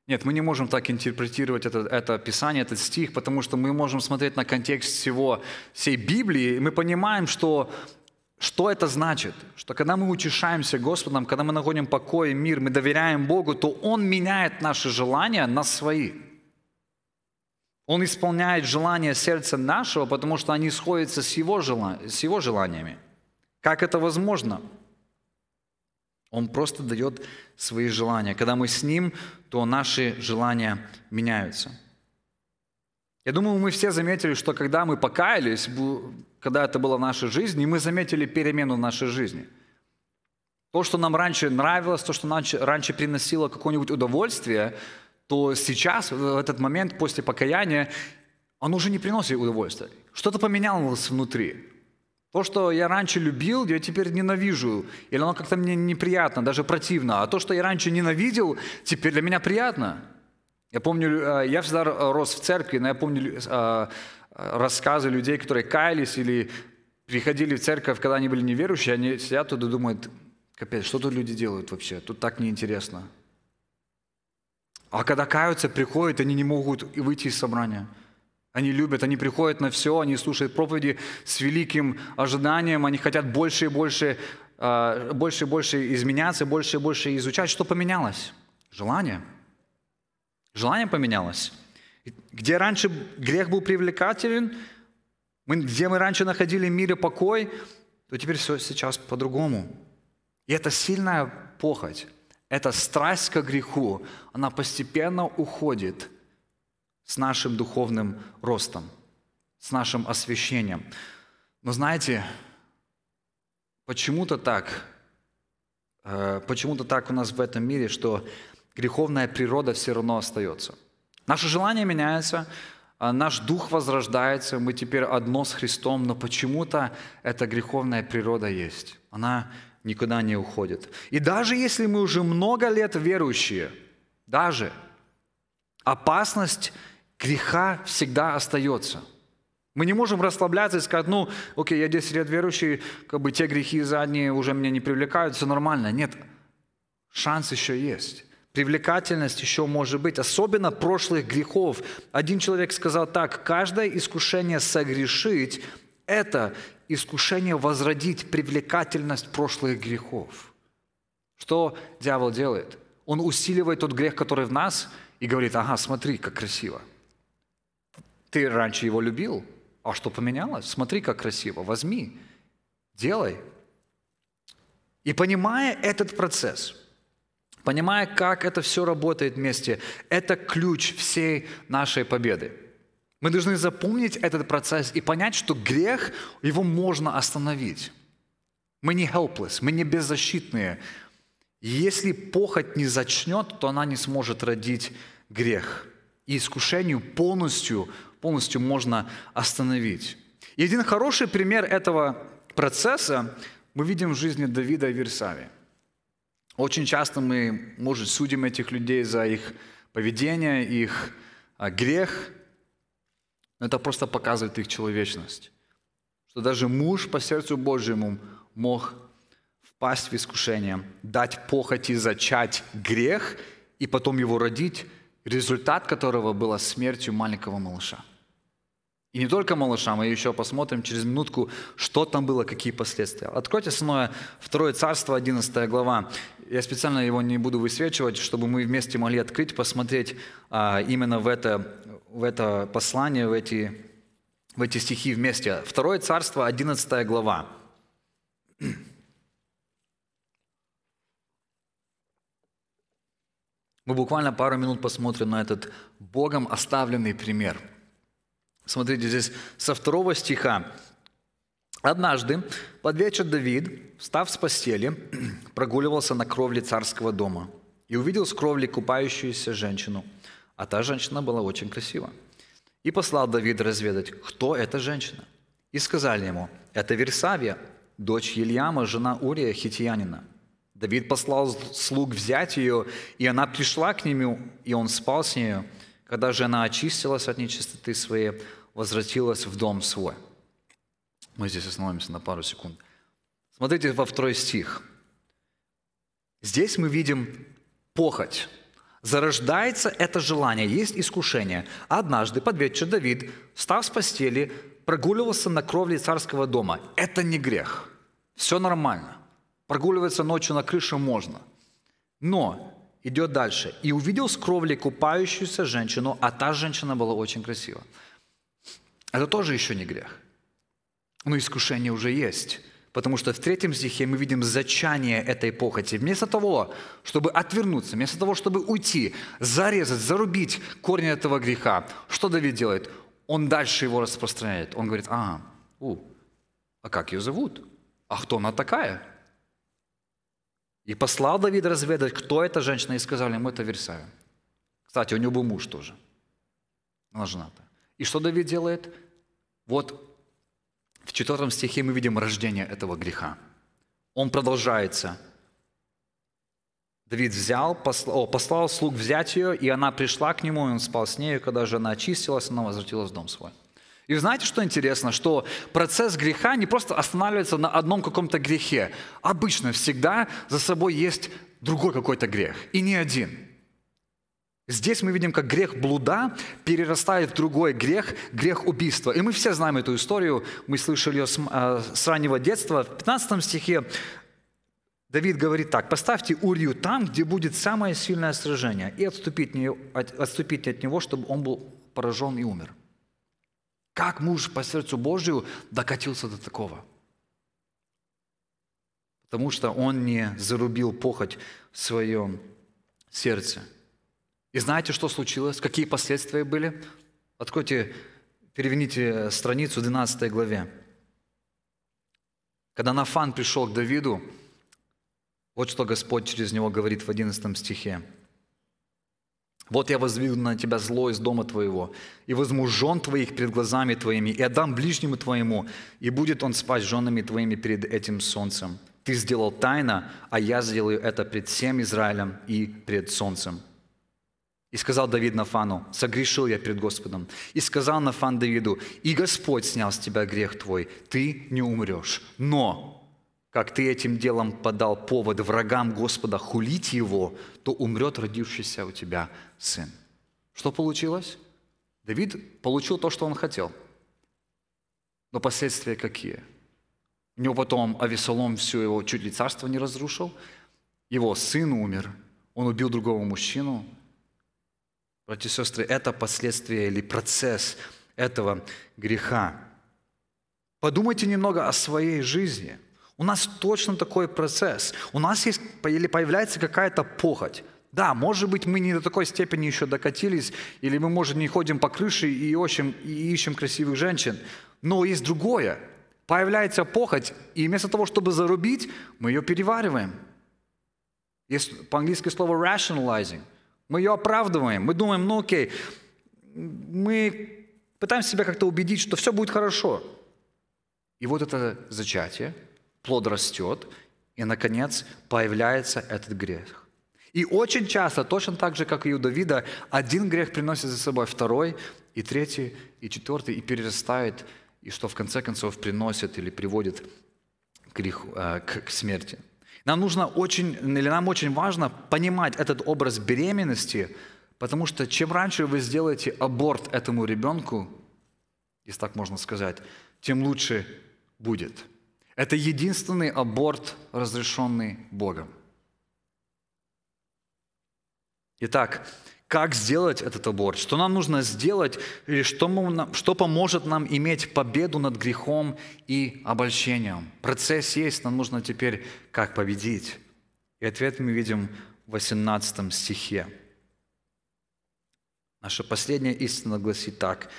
Нет, мы не можем так интерпретировать это, это Писание, этот стих, потому что мы можем смотреть на контекст всего, всей Библии, и мы понимаем, что что это значит? Что когда мы утешаемся Господом, когда мы находим покой и мир, мы доверяем Богу, то Он меняет наши желания на свои – он исполняет желания сердца нашего, потому что они сходятся с его, желания, с его желаниями. Как это возможно? Он просто дает свои желания. Когда мы с Ним, то наши желания меняются. Я думаю, мы все заметили, что когда мы покаялись, когда это было в нашей жизни, мы заметили перемену в нашей жизни. То, что нам раньше нравилось, то, что раньше приносило какое-нибудь удовольствие – то сейчас, в этот момент после покаяния, он уже не приносит удовольствия. Что-то поменялось внутри. То, что я раньше любил, я теперь ненавижу. Или оно как-то мне неприятно, даже противно. А то, что я раньше ненавидел, теперь для меня приятно. Я помню, э, я всегда рос в церкви, но я помню э, рассказы людей, которые каялись или приходили в церковь, когда они были неверующие, они сидят туда и думают, капец, что тут люди делают вообще, тут так неинтересно. А когда каются, приходят, они не могут выйти из собрания. Они любят, они приходят на все, они слушают проповеди с великим ожиданием, они хотят больше и больше, а, больше и больше изменяться, больше и больше изучать. Что поменялось? Желание. Желание поменялось. Где раньше грех был привлекателен, где мы раньше находили мир и покой, то теперь все сейчас по-другому. И это сильная похоть эта страсть к греху, она постепенно уходит с нашим духовным ростом, с нашим освящением. Но знаете, почему-то так, э, почему-то так у нас в этом мире, что греховная природа все равно остается. Наши желания меняются, э, наш дух возрождается, мы теперь одно с Христом, но почему-то эта греховная природа есть. Она никуда не уходит. И даже если мы уже много лет верующие, даже опасность греха всегда остается. Мы не можем расслабляться и сказать, ну, окей, я 10 лет верующий, как бы те грехи задние уже меня не привлекают, все нормально. Нет, шанс еще есть. Привлекательность еще может быть, особенно прошлых грехов. Один человек сказал так, каждое искушение согрешить – это искушение возродить привлекательность прошлых грехов. Что дьявол делает? Он усиливает тот грех, который в нас, и говорит, ага, смотри, как красиво. Ты раньше его любил, а что поменялось? Смотри, как красиво, возьми, делай. И понимая этот процесс, понимая, как это все работает вместе, это ключ всей нашей победы – мы должны запомнить этот процесс и понять, что грех, его можно остановить. Мы не helpless, мы не беззащитные. Если похоть не зачнет, то она не сможет родить грех. И искушению полностью, полностью можно остановить. И один хороший пример этого процесса мы видим в жизни Давида и Версавия. Очень часто мы, может, судим этих людей за их поведение, их а, грех, но это просто показывает их человечность. Что даже муж по сердцу Божьему мог впасть в искушение, дать похоти зачать грех и потом его родить, результат которого была смертью маленького малыша. И не только малыша, мы еще посмотрим через минутку, что там было, какие последствия. Откройте со мной 2 Царство, 11 глава. Я специально его не буду высвечивать, чтобы мы вместе могли открыть, посмотреть а, именно в это в это послание, в эти, в эти стихи вместе. Второе царство, 11 глава. Мы буквально пару минут посмотрим на этот Богом оставленный пример. Смотрите, здесь со второго стиха. «Однажды под вечер Давид, встав с постели, прогуливался на кровле царского дома и увидел с кровли купающуюся женщину – а та женщина была очень красива. И послал Давид разведать, кто эта женщина. И сказали ему, это Версавия, дочь Ильяма, жена Урия, хитиянина. Давид послал слуг взять ее, и она пришла к нему, и он спал с нею. Когда же она очистилась от нечистоты своей, возвратилась в дом свой. Мы здесь остановимся на пару секунд. Смотрите во второй стих. Здесь мы видим похоть. Зарождается это желание, есть искушение. Однажды под вечер Давид, встав с постели, прогуливался на кровле царского дома. Это не грех. Все нормально. Прогуливаться ночью на крыше можно. Но идет дальше. «И увидел с кровли купающуюся женщину, а та женщина была очень красива». Это тоже еще не грех. Но искушение уже есть. Потому что в третьем стихе мы видим зачание этой похоти. Вместо того, чтобы отвернуться, вместо того, чтобы уйти, зарезать, зарубить корень этого греха, что Давид делает? Он дальше его распространяет. Он говорит, а, у, а как ее зовут? А кто она такая? И послал Давид разведать, кто эта женщина, и сказали ему, это Версавия. Кстати, у него был муж тоже. Она жената. И что Давид делает? Вот в четвертом стихе мы видим рождение этого греха. Он продолжается. Давид взял, послал, о, послал слуг взять ее, и она пришла к нему, и он спал с нею. Когда же она очистилась, она возвратилась в дом свой. И знаете, что интересно? Что процесс греха не просто останавливается на одном каком-то грехе. Обычно всегда за собой есть другой какой-то грех. И не один. Здесь мы видим, как грех блуда перерастает в другой грех, грех убийства. И мы все знаем эту историю, мы слышали ее э, с, раннего детства. В 15 стихе Давид говорит так, «Поставьте Урию там, где будет самое сильное сражение, и отступите отступите от него, чтобы он был поражен и умер». Как муж по сердцу Божию докатился до такого? Потому что он не зарубил похоть в своем сердце – и знаете, что случилось? Какие последствия были? Откройте, переверните страницу 12 главе. Когда Нафан пришел к Давиду, вот что Господь через него говорит в 11 стихе. «Вот я возведу на тебя зло из дома твоего, и возмужен твоих перед глазами твоими, и отдам ближнему твоему, и будет он спать женами твоими перед этим солнцем. Ты сделал тайно, а я сделаю это пред всем Израилем и пред солнцем». И сказал Давид Нафану, согрешил я перед Господом. И сказал Нафан Давиду, и Господь снял с тебя грех твой, ты не умрешь. Но, как ты этим делом подал повод врагам Господа хулить его, то умрет родившийся у тебя сын. Что получилось? Давид получил то, что он хотел. Но последствия какие? У него потом Авесолом все его чуть ли царство не разрушил, его сын умер, он убил другого мужчину – Братья и сестры, это последствия или процесс этого греха. Подумайте немного о своей жизни. У нас точно такой процесс. У нас есть, или появляется какая-то похоть. Да, может быть, мы не до такой степени еще докатились, или мы, может, не ходим по крыше и ищем, и ищем красивых женщин. Но есть другое. Появляется похоть, и вместо того, чтобы зарубить, мы ее перевариваем. Есть по-английски слово rationalizing – мы ее оправдываем, мы думаем, ну окей, мы пытаемся себя как-то убедить, что все будет хорошо. И вот это зачатие, плод растет, и, наконец, появляется этот грех. И очень часто, точно так же, как и у Давида, один грех приносит за собой второй, и третий, и четвертый, и перерастает, и что в конце концов приносит или приводит к, греху, э, к, к смерти. Нам нужно очень, или нам очень важно понимать этот образ беременности, потому что чем раньше вы сделаете аборт этому ребенку, если так можно сказать, тем лучше будет. Это единственный аборт, разрешенный Богом. Итак, как сделать этот аборт, что нам нужно сделать, или что, мы, что поможет нам иметь победу над грехом и обольщением. Процесс есть, нам нужно теперь как победить. И ответ мы видим в 18 стихе. Наша последняя истина гласит так.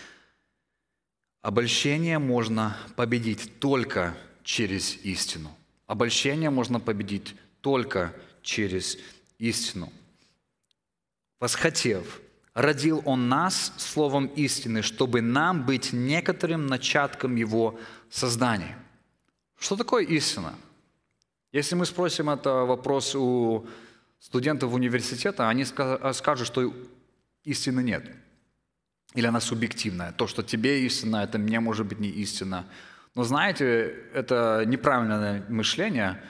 Обольщение можно победить только через истину. Обольщение можно победить только через истину восхотев, родил Он нас словом истины, чтобы нам быть некоторым начатком Его создания. Что такое истина? Если мы спросим этот вопрос у студентов университета, они скажут, что истины нет. Или она субъективная. То, что тебе истина, это мне может быть не истина. Но знаете, это неправильное мышление,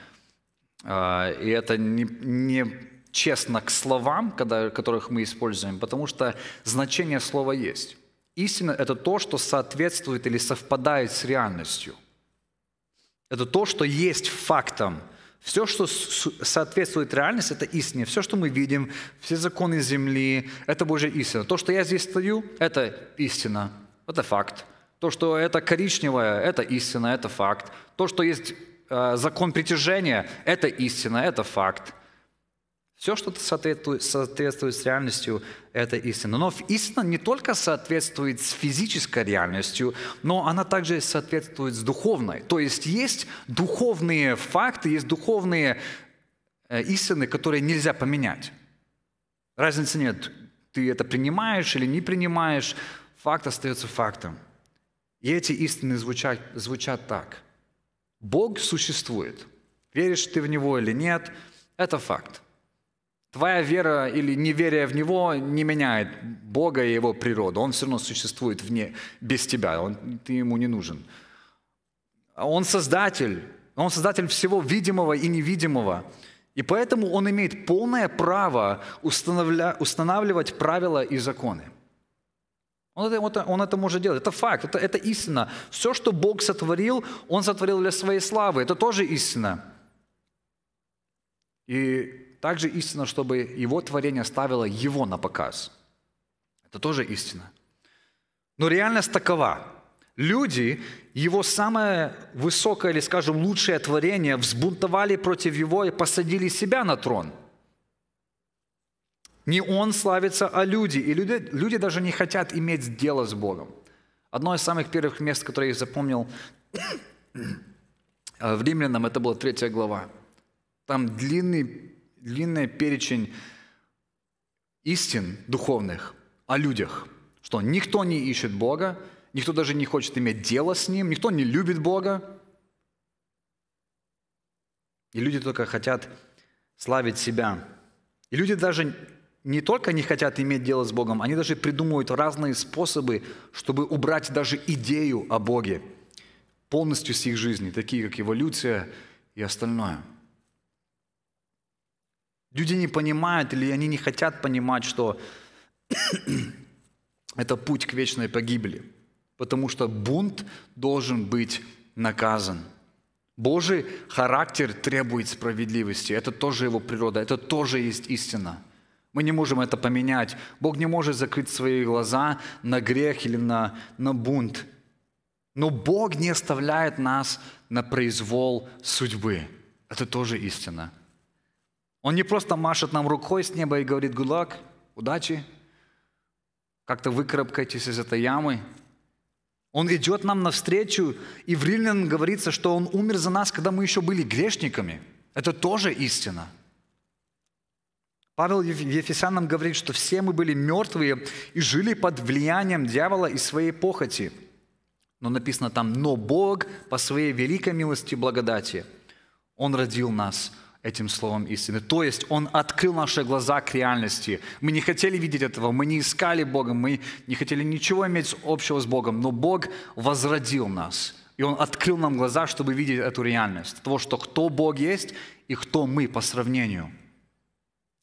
а, и это не, не честно к словам, когда, которых мы используем, потому что значение слова есть. Истина – это то, что соответствует или совпадает с реальностью. Это то, что есть фактом. Все, что соответствует реальности, это истина. Все, что мы видим, все законы земли – это Божья истина. То, что я здесь стою – это истина, это факт. То, что это коричневое, это истина, это факт. То, что есть э, закон притяжения, это истина, это факт. Все, что соответствует с реальностью, это истина. Но истина не только соответствует с физической реальностью, но она также соответствует с духовной. То есть есть духовные факты, есть духовные э, истины, которые нельзя поменять. Разницы нет, ты это принимаешь или не принимаешь, факт остается фактом. И эти истины звучат, звучат так. Бог существует. Веришь ты в Него или нет, это факт. Твоя вера или неверие в Него не меняет Бога и Его природу. Он все равно существует вне, без тебя, он, ты Ему не нужен. Он Создатель, Он Создатель всего видимого и невидимого. И поэтому Он имеет полное право устанавля, устанавливать правила и законы. Он это, он это может делать. Это факт, это, это истина. Все, что Бог сотворил, Он сотворил для своей славы. Это тоже истина. И также истина, чтобы его творение ставило его на показ. Это тоже истина. Но реальность такова. Люди, его самое высокое или, скажем, лучшее творение, взбунтовали против его и посадили себя на трон. Не он славится, а люди. И люди, люди даже не хотят иметь дело с Богом. Одно из самых первых мест, которое я запомнил э, в Римлянам, это была третья глава. Там длинный длинный перечень истин духовных о людях, что никто не ищет Бога, никто даже не хочет иметь дело с Ним, никто не любит Бога. И люди только хотят славить себя. И люди даже не только не хотят иметь дело с Богом, они даже придумывают разные способы, чтобы убрать даже идею о Боге полностью с их жизни, такие как эволюция и остальное – Люди не понимают или они не хотят понимать, что это путь к вечной погибели, потому что бунт должен быть наказан. Божий характер требует справедливости. Это тоже его природа, это тоже есть истина. Мы не можем это поменять. Бог не может закрыть свои глаза на грех или на, на бунт. Но Бог не оставляет нас на произвол судьбы. Это тоже истина. Он не просто машет нам рукой с неба и говорит «good luck», «удачи», как-то выкарабкайтесь из этой ямы. Он идет нам навстречу, и в Римлян говорится, что Он умер за нас, когда мы еще были грешниками. Это тоже истина. Павел в Ефесянам говорит, что все мы были мертвые и жили под влиянием дьявола и своей похоти. Но написано там, но Бог по своей великой милости и благодати, Он родил нас этим словом истины. То есть Он открыл наши глаза к реальности. Мы не хотели видеть этого, мы не искали Бога, мы не хотели ничего иметь общего с Богом, но Бог возродил нас. И Он открыл нам глаза, чтобы видеть эту реальность, того, что кто Бог есть и кто мы по сравнению.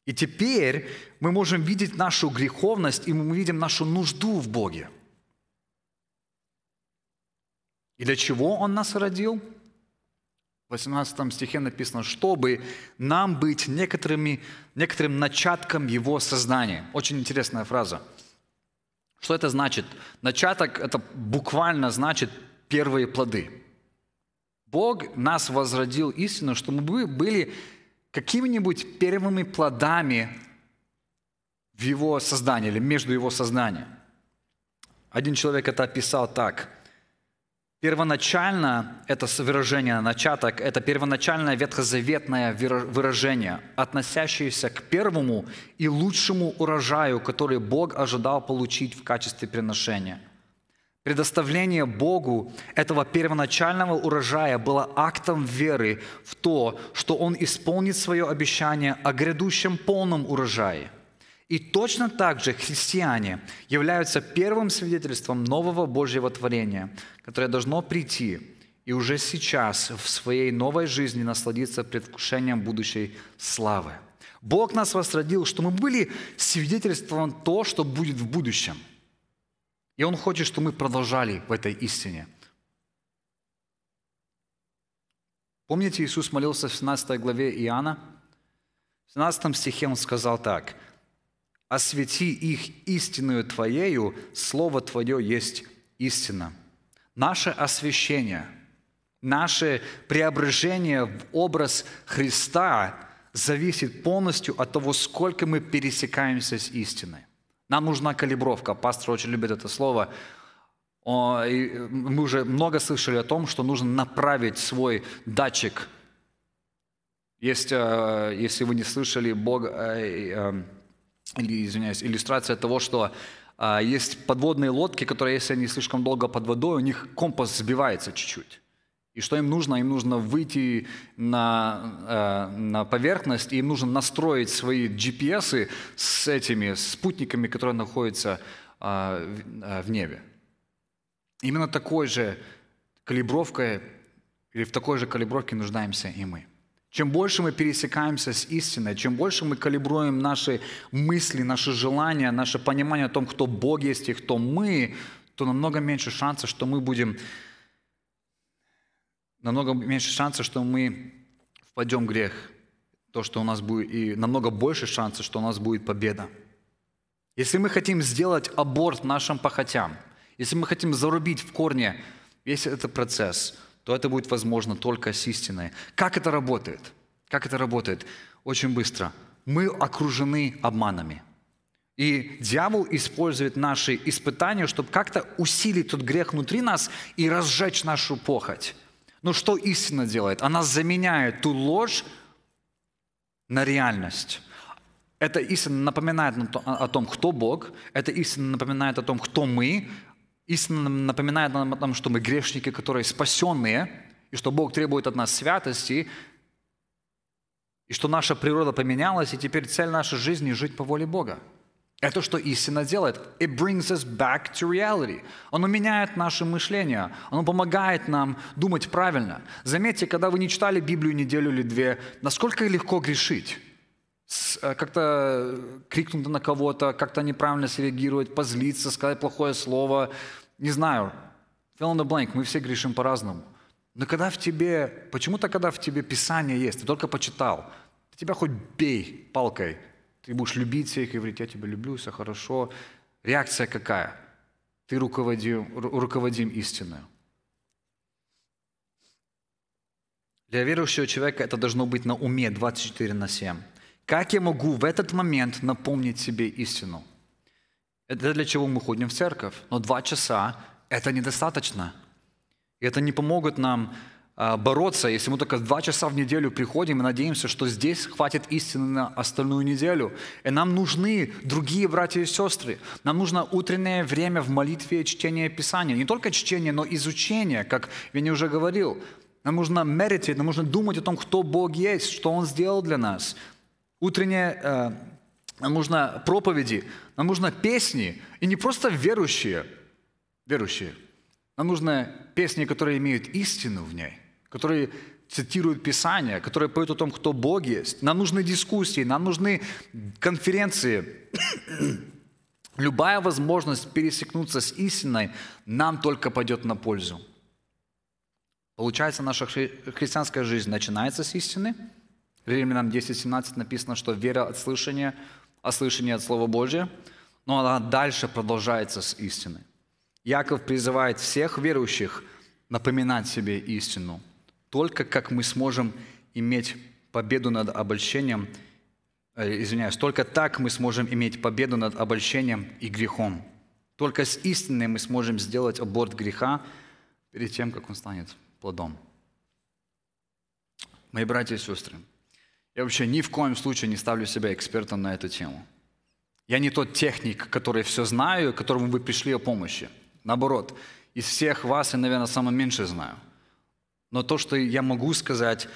И теперь мы можем видеть нашу греховность, и мы видим нашу нужду в Боге. И для чего Он нас родил? В 18 стихе написано, чтобы нам быть некоторыми, некоторым начатком его сознания. Очень интересная фраза. Что это значит? Начаток – это буквально значит первые плоды. Бог нас возродил истину, чтобы мы были какими-нибудь первыми плодами в его создании или между его сознанием. Один человек это описал так. Первоначально это выражение, начаток, это первоначальное ветхозаветное выражение, относящееся к первому и лучшему урожаю, который Бог ожидал получить в качестве приношения. Предоставление Богу этого первоначального урожая было актом веры в то, что Он исполнит свое обещание о грядущем полном урожае – и точно так же христиане являются первым свидетельством нового Божьего творения, которое должно прийти и уже сейчас в своей новой жизни насладиться предвкушением будущей славы. Бог нас возродил, что мы были свидетельством то, что будет в будущем. И Он хочет, чтобы мы продолжали в этой истине. Помните, Иисус молился в 17 главе Иоанна? В 17 стихе Он сказал так. «Освети их истинную Твоею, Слово Твое есть истина» наше освящение, наше преображение в образ Христа зависит полностью от того, сколько мы пересекаемся с истиной. Нам нужна калибровка. Пастор очень любит это слово. Мы уже много слышали о том, что нужно направить свой датчик. Есть, э, если вы не слышали, Бог, э, э, извиняюсь, иллюстрация того, что а, есть подводные лодки, которые, если они слишком долго под водой, у них компас сбивается чуть-чуть. И что им нужно? Им нужно выйти на, э, на поверхность, и им нужно настроить свои GPS с этими спутниками, которые находятся а, а, в небе. Именно такой же калибровкой или в такой же калибровке нуждаемся и мы. Чем больше мы пересекаемся с истиной, чем больше мы калибруем наши мысли, наши желания, наше понимание о том, кто Бог есть и кто мы, то намного меньше шансов, что мы будем... Намного меньше шансов, что мы впадем в грех. То, что у нас будет... И намного больше шансов, что у нас будет победа. Если мы хотим сделать аборт нашим похотям, если мы хотим зарубить в корне весь этот процесс – то это будет возможно только с истиной. Как это работает? Как это работает? Очень быстро. Мы окружены обманами. И дьявол использует наши испытания, чтобы как-то усилить тот грех внутри нас и разжечь нашу похоть. Но что истина делает? Она заменяет ту ложь на реальность. Эта истина напоминает о том, кто Бог, эта истина напоминает о том, кто мы, Истина напоминает нам о том, что мы грешники, которые спасенные, и что Бог требует от нас святости, и что наша природа поменялась, и теперь цель нашей жизни – жить по воле Бога. Это что истина делает. It brings us back to reality. Оно меняет наше мышление. Оно помогает нам думать правильно. Заметьте, когда вы не читали Библию неделю или две, насколько легко грешить. Э, как-то крикнуть на кого-то, как-то неправильно среагировать, позлиться, сказать плохое слово, не знаю, fill in the blank, мы все грешим по-разному. Но когда в тебе, почему-то когда в тебе Писание есть, ты только почитал, ты тебя хоть бей палкой, ты будешь любить всех и говорить, я тебя люблю, все хорошо. Реакция какая? Ты руководим, руководим истинную. Для верующего человека это должно быть на уме 24 на 7. Как я могу в этот момент напомнить себе истину? Это для чего мы ходим в церковь. Но два часа – это недостаточно. И это не помогут нам а, бороться, если мы только два часа в неделю приходим и надеемся, что здесь хватит истины на остальную неделю. И нам нужны другие братья и сестры. Нам нужно утреннее время в молитве и чтение Писания. Не только чтение, но изучение, как я не уже говорил. Нам нужно мерить, нам нужно думать о том, кто Бог есть, что Он сделал для нас. Утреннее э, нам нужно проповеди, нам нужно песни, и не просто верующие, верующие. Нам нужны песни, которые имеют истину в ней, которые цитируют Писание, которые поют о том, кто Бог есть. Нам нужны дискуссии, нам нужны конференции. Любая возможность пересекнуться с истиной нам только пойдет на пользу. Получается, наша хри- христианская жизнь начинается с истины. Римлянам 10.17 написано, что вера от слышания – ослышание от Слова Божия, но она дальше продолжается с истины. Яков призывает всех верующих напоминать себе истину, только как мы сможем иметь победу над обольщением, э, извиняюсь, только так мы сможем иметь победу над обольщением и грехом. Только с истиной мы сможем сделать аборт греха перед тем, как он станет плодом. Мои братья и сестры, я вообще ни в коем случае не ставлю себя экспертом на эту тему. Я не тот техник, который все знаю, которому вы пришли о помощи. Наоборот, из всех вас я, наверное, самое меньше знаю. Но то, что я могу сказать,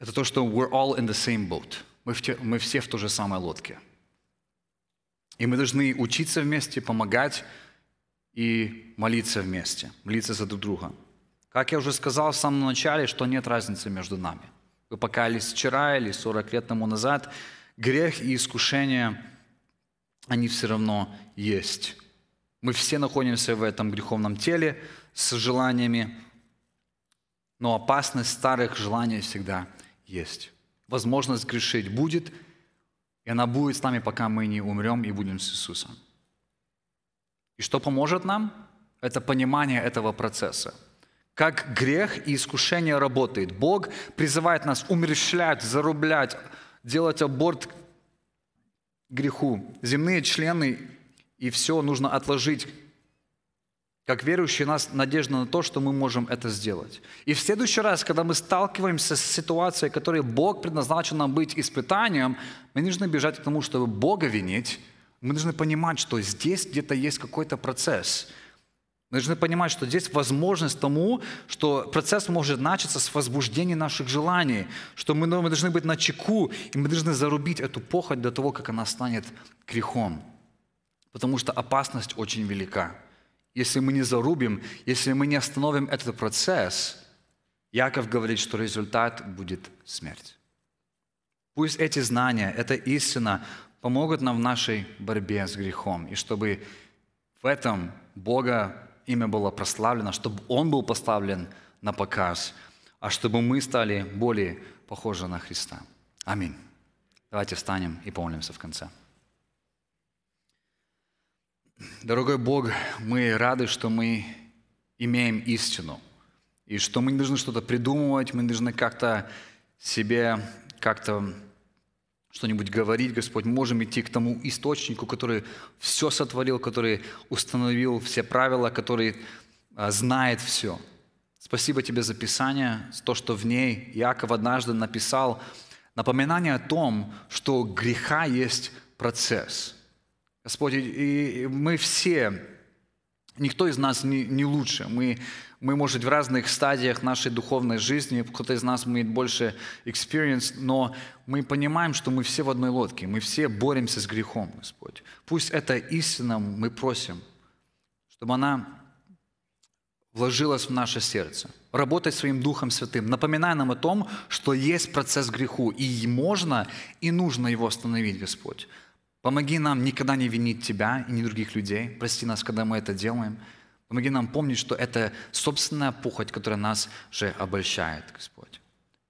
это то, что we're all in the same boat. Мы, в те, мы все в той же самой лодке. И мы должны учиться вместе, помогать и молиться вместе, молиться за друг друга. Как я уже сказал в самом начале, что нет разницы между нами – вы покаялись вчера или 40 лет тому назад, грех и искушение, они все равно есть. Мы все находимся в этом греховном теле с желаниями, но опасность старых желаний всегда есть. Возможность грешить будет, и она будет с нами, пока мы не умрем и будем с Иисусом. И что поможет нам? Это понимание этого процесса – как грех и искушение работает. Бог призывает нас умерщвлять, зарублять, делать аборт греху. Земные члены и все нужно отложить. Как верующие, у нас надежда на то, что мы можем это сделать. И в следующий раз, когда мы сталкиваемся с ситуацией, которой Бог предназначил нам быть испытанием, мы не должны бежать к тому, чтобы Бога винить. Мы должны понимать, что здесь где-то есть какой-то процесс – мы должны понимать, что здесь возможность тому, что процесс может начаться с возбуждения наших желаний, что мы, мы должны быть на чеку, и мы должны зарубить эту похоть до того, как она станет грехом. Потому что опасность очень велика. Если мы не зарубим, если мы не остановим этот процесс, Яков говорит, что результат будет смерть. Пусть эти знания, эта истина помогут нам в нашей борьбе с грехом, и чтобы в этом Бога имя было прославлено, чтобы Он был поставлен на показ, а чтобы мы стали более похожи на Христа. Аминь. Давайте встанем и помолимся в конце. Дорогой Бог, мы рады, что мы имеем истину, и что мы не должны что-то придумывать, мы не должны как-то себе как-то что-нибудь говорить, Господь, можем идти к тому источнику, который все сотворил, который установил все правила, который а, знает все. Спасибо тебе за Писание, за то, что в ней Яков однажды написал напоминание о том, что греха есть процесс. Господи, и мы все, никто из нас не, не лучше. Мы мы, может, в разных стадиях нашей духовной жизни, кто-то из нас имеет больше experience, но мы понимаем, что мы все в одной лодке, мы все боремся с грехом, Господь. Пусть это истина мы просим, чтобы она вложилась в наше сердце. Работать своим Духом Святым, напоминая нам о том, что есть процесс греху, и можно и нужно его остановить, Господь. Помоги нам никогда не винить Тебя и не других людей. Прости нас, когда мы это делаем – Помоги нам помнить, что это собственная похоть, которая нас же обольщает, Господь.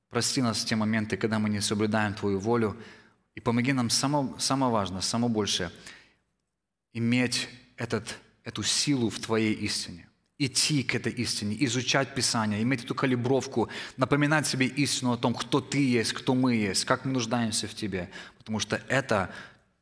Прости нас в те моменты, когда мы не соблюдаем Твою волю, и помоги нам само, самое важное, самое большее, иметь этот, эту силу в Твоей истине, идти к этой истине, изучать Писание, иметь эту калибровку, напоминать себе истину о том, кто Ты есть, кто мы есть, как мы нуждаемся в Тебе, потому что это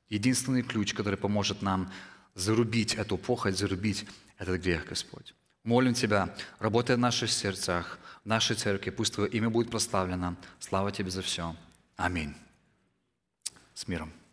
единственный ключ, который поможет нам зарубить эту похоть, зарубить этот грех, Господь. Молим Тебя, работай в наших сердцах, в нашей церкви, пусть Твое имя будет прославлено. Слава Тебе за все. Аминь. С миром.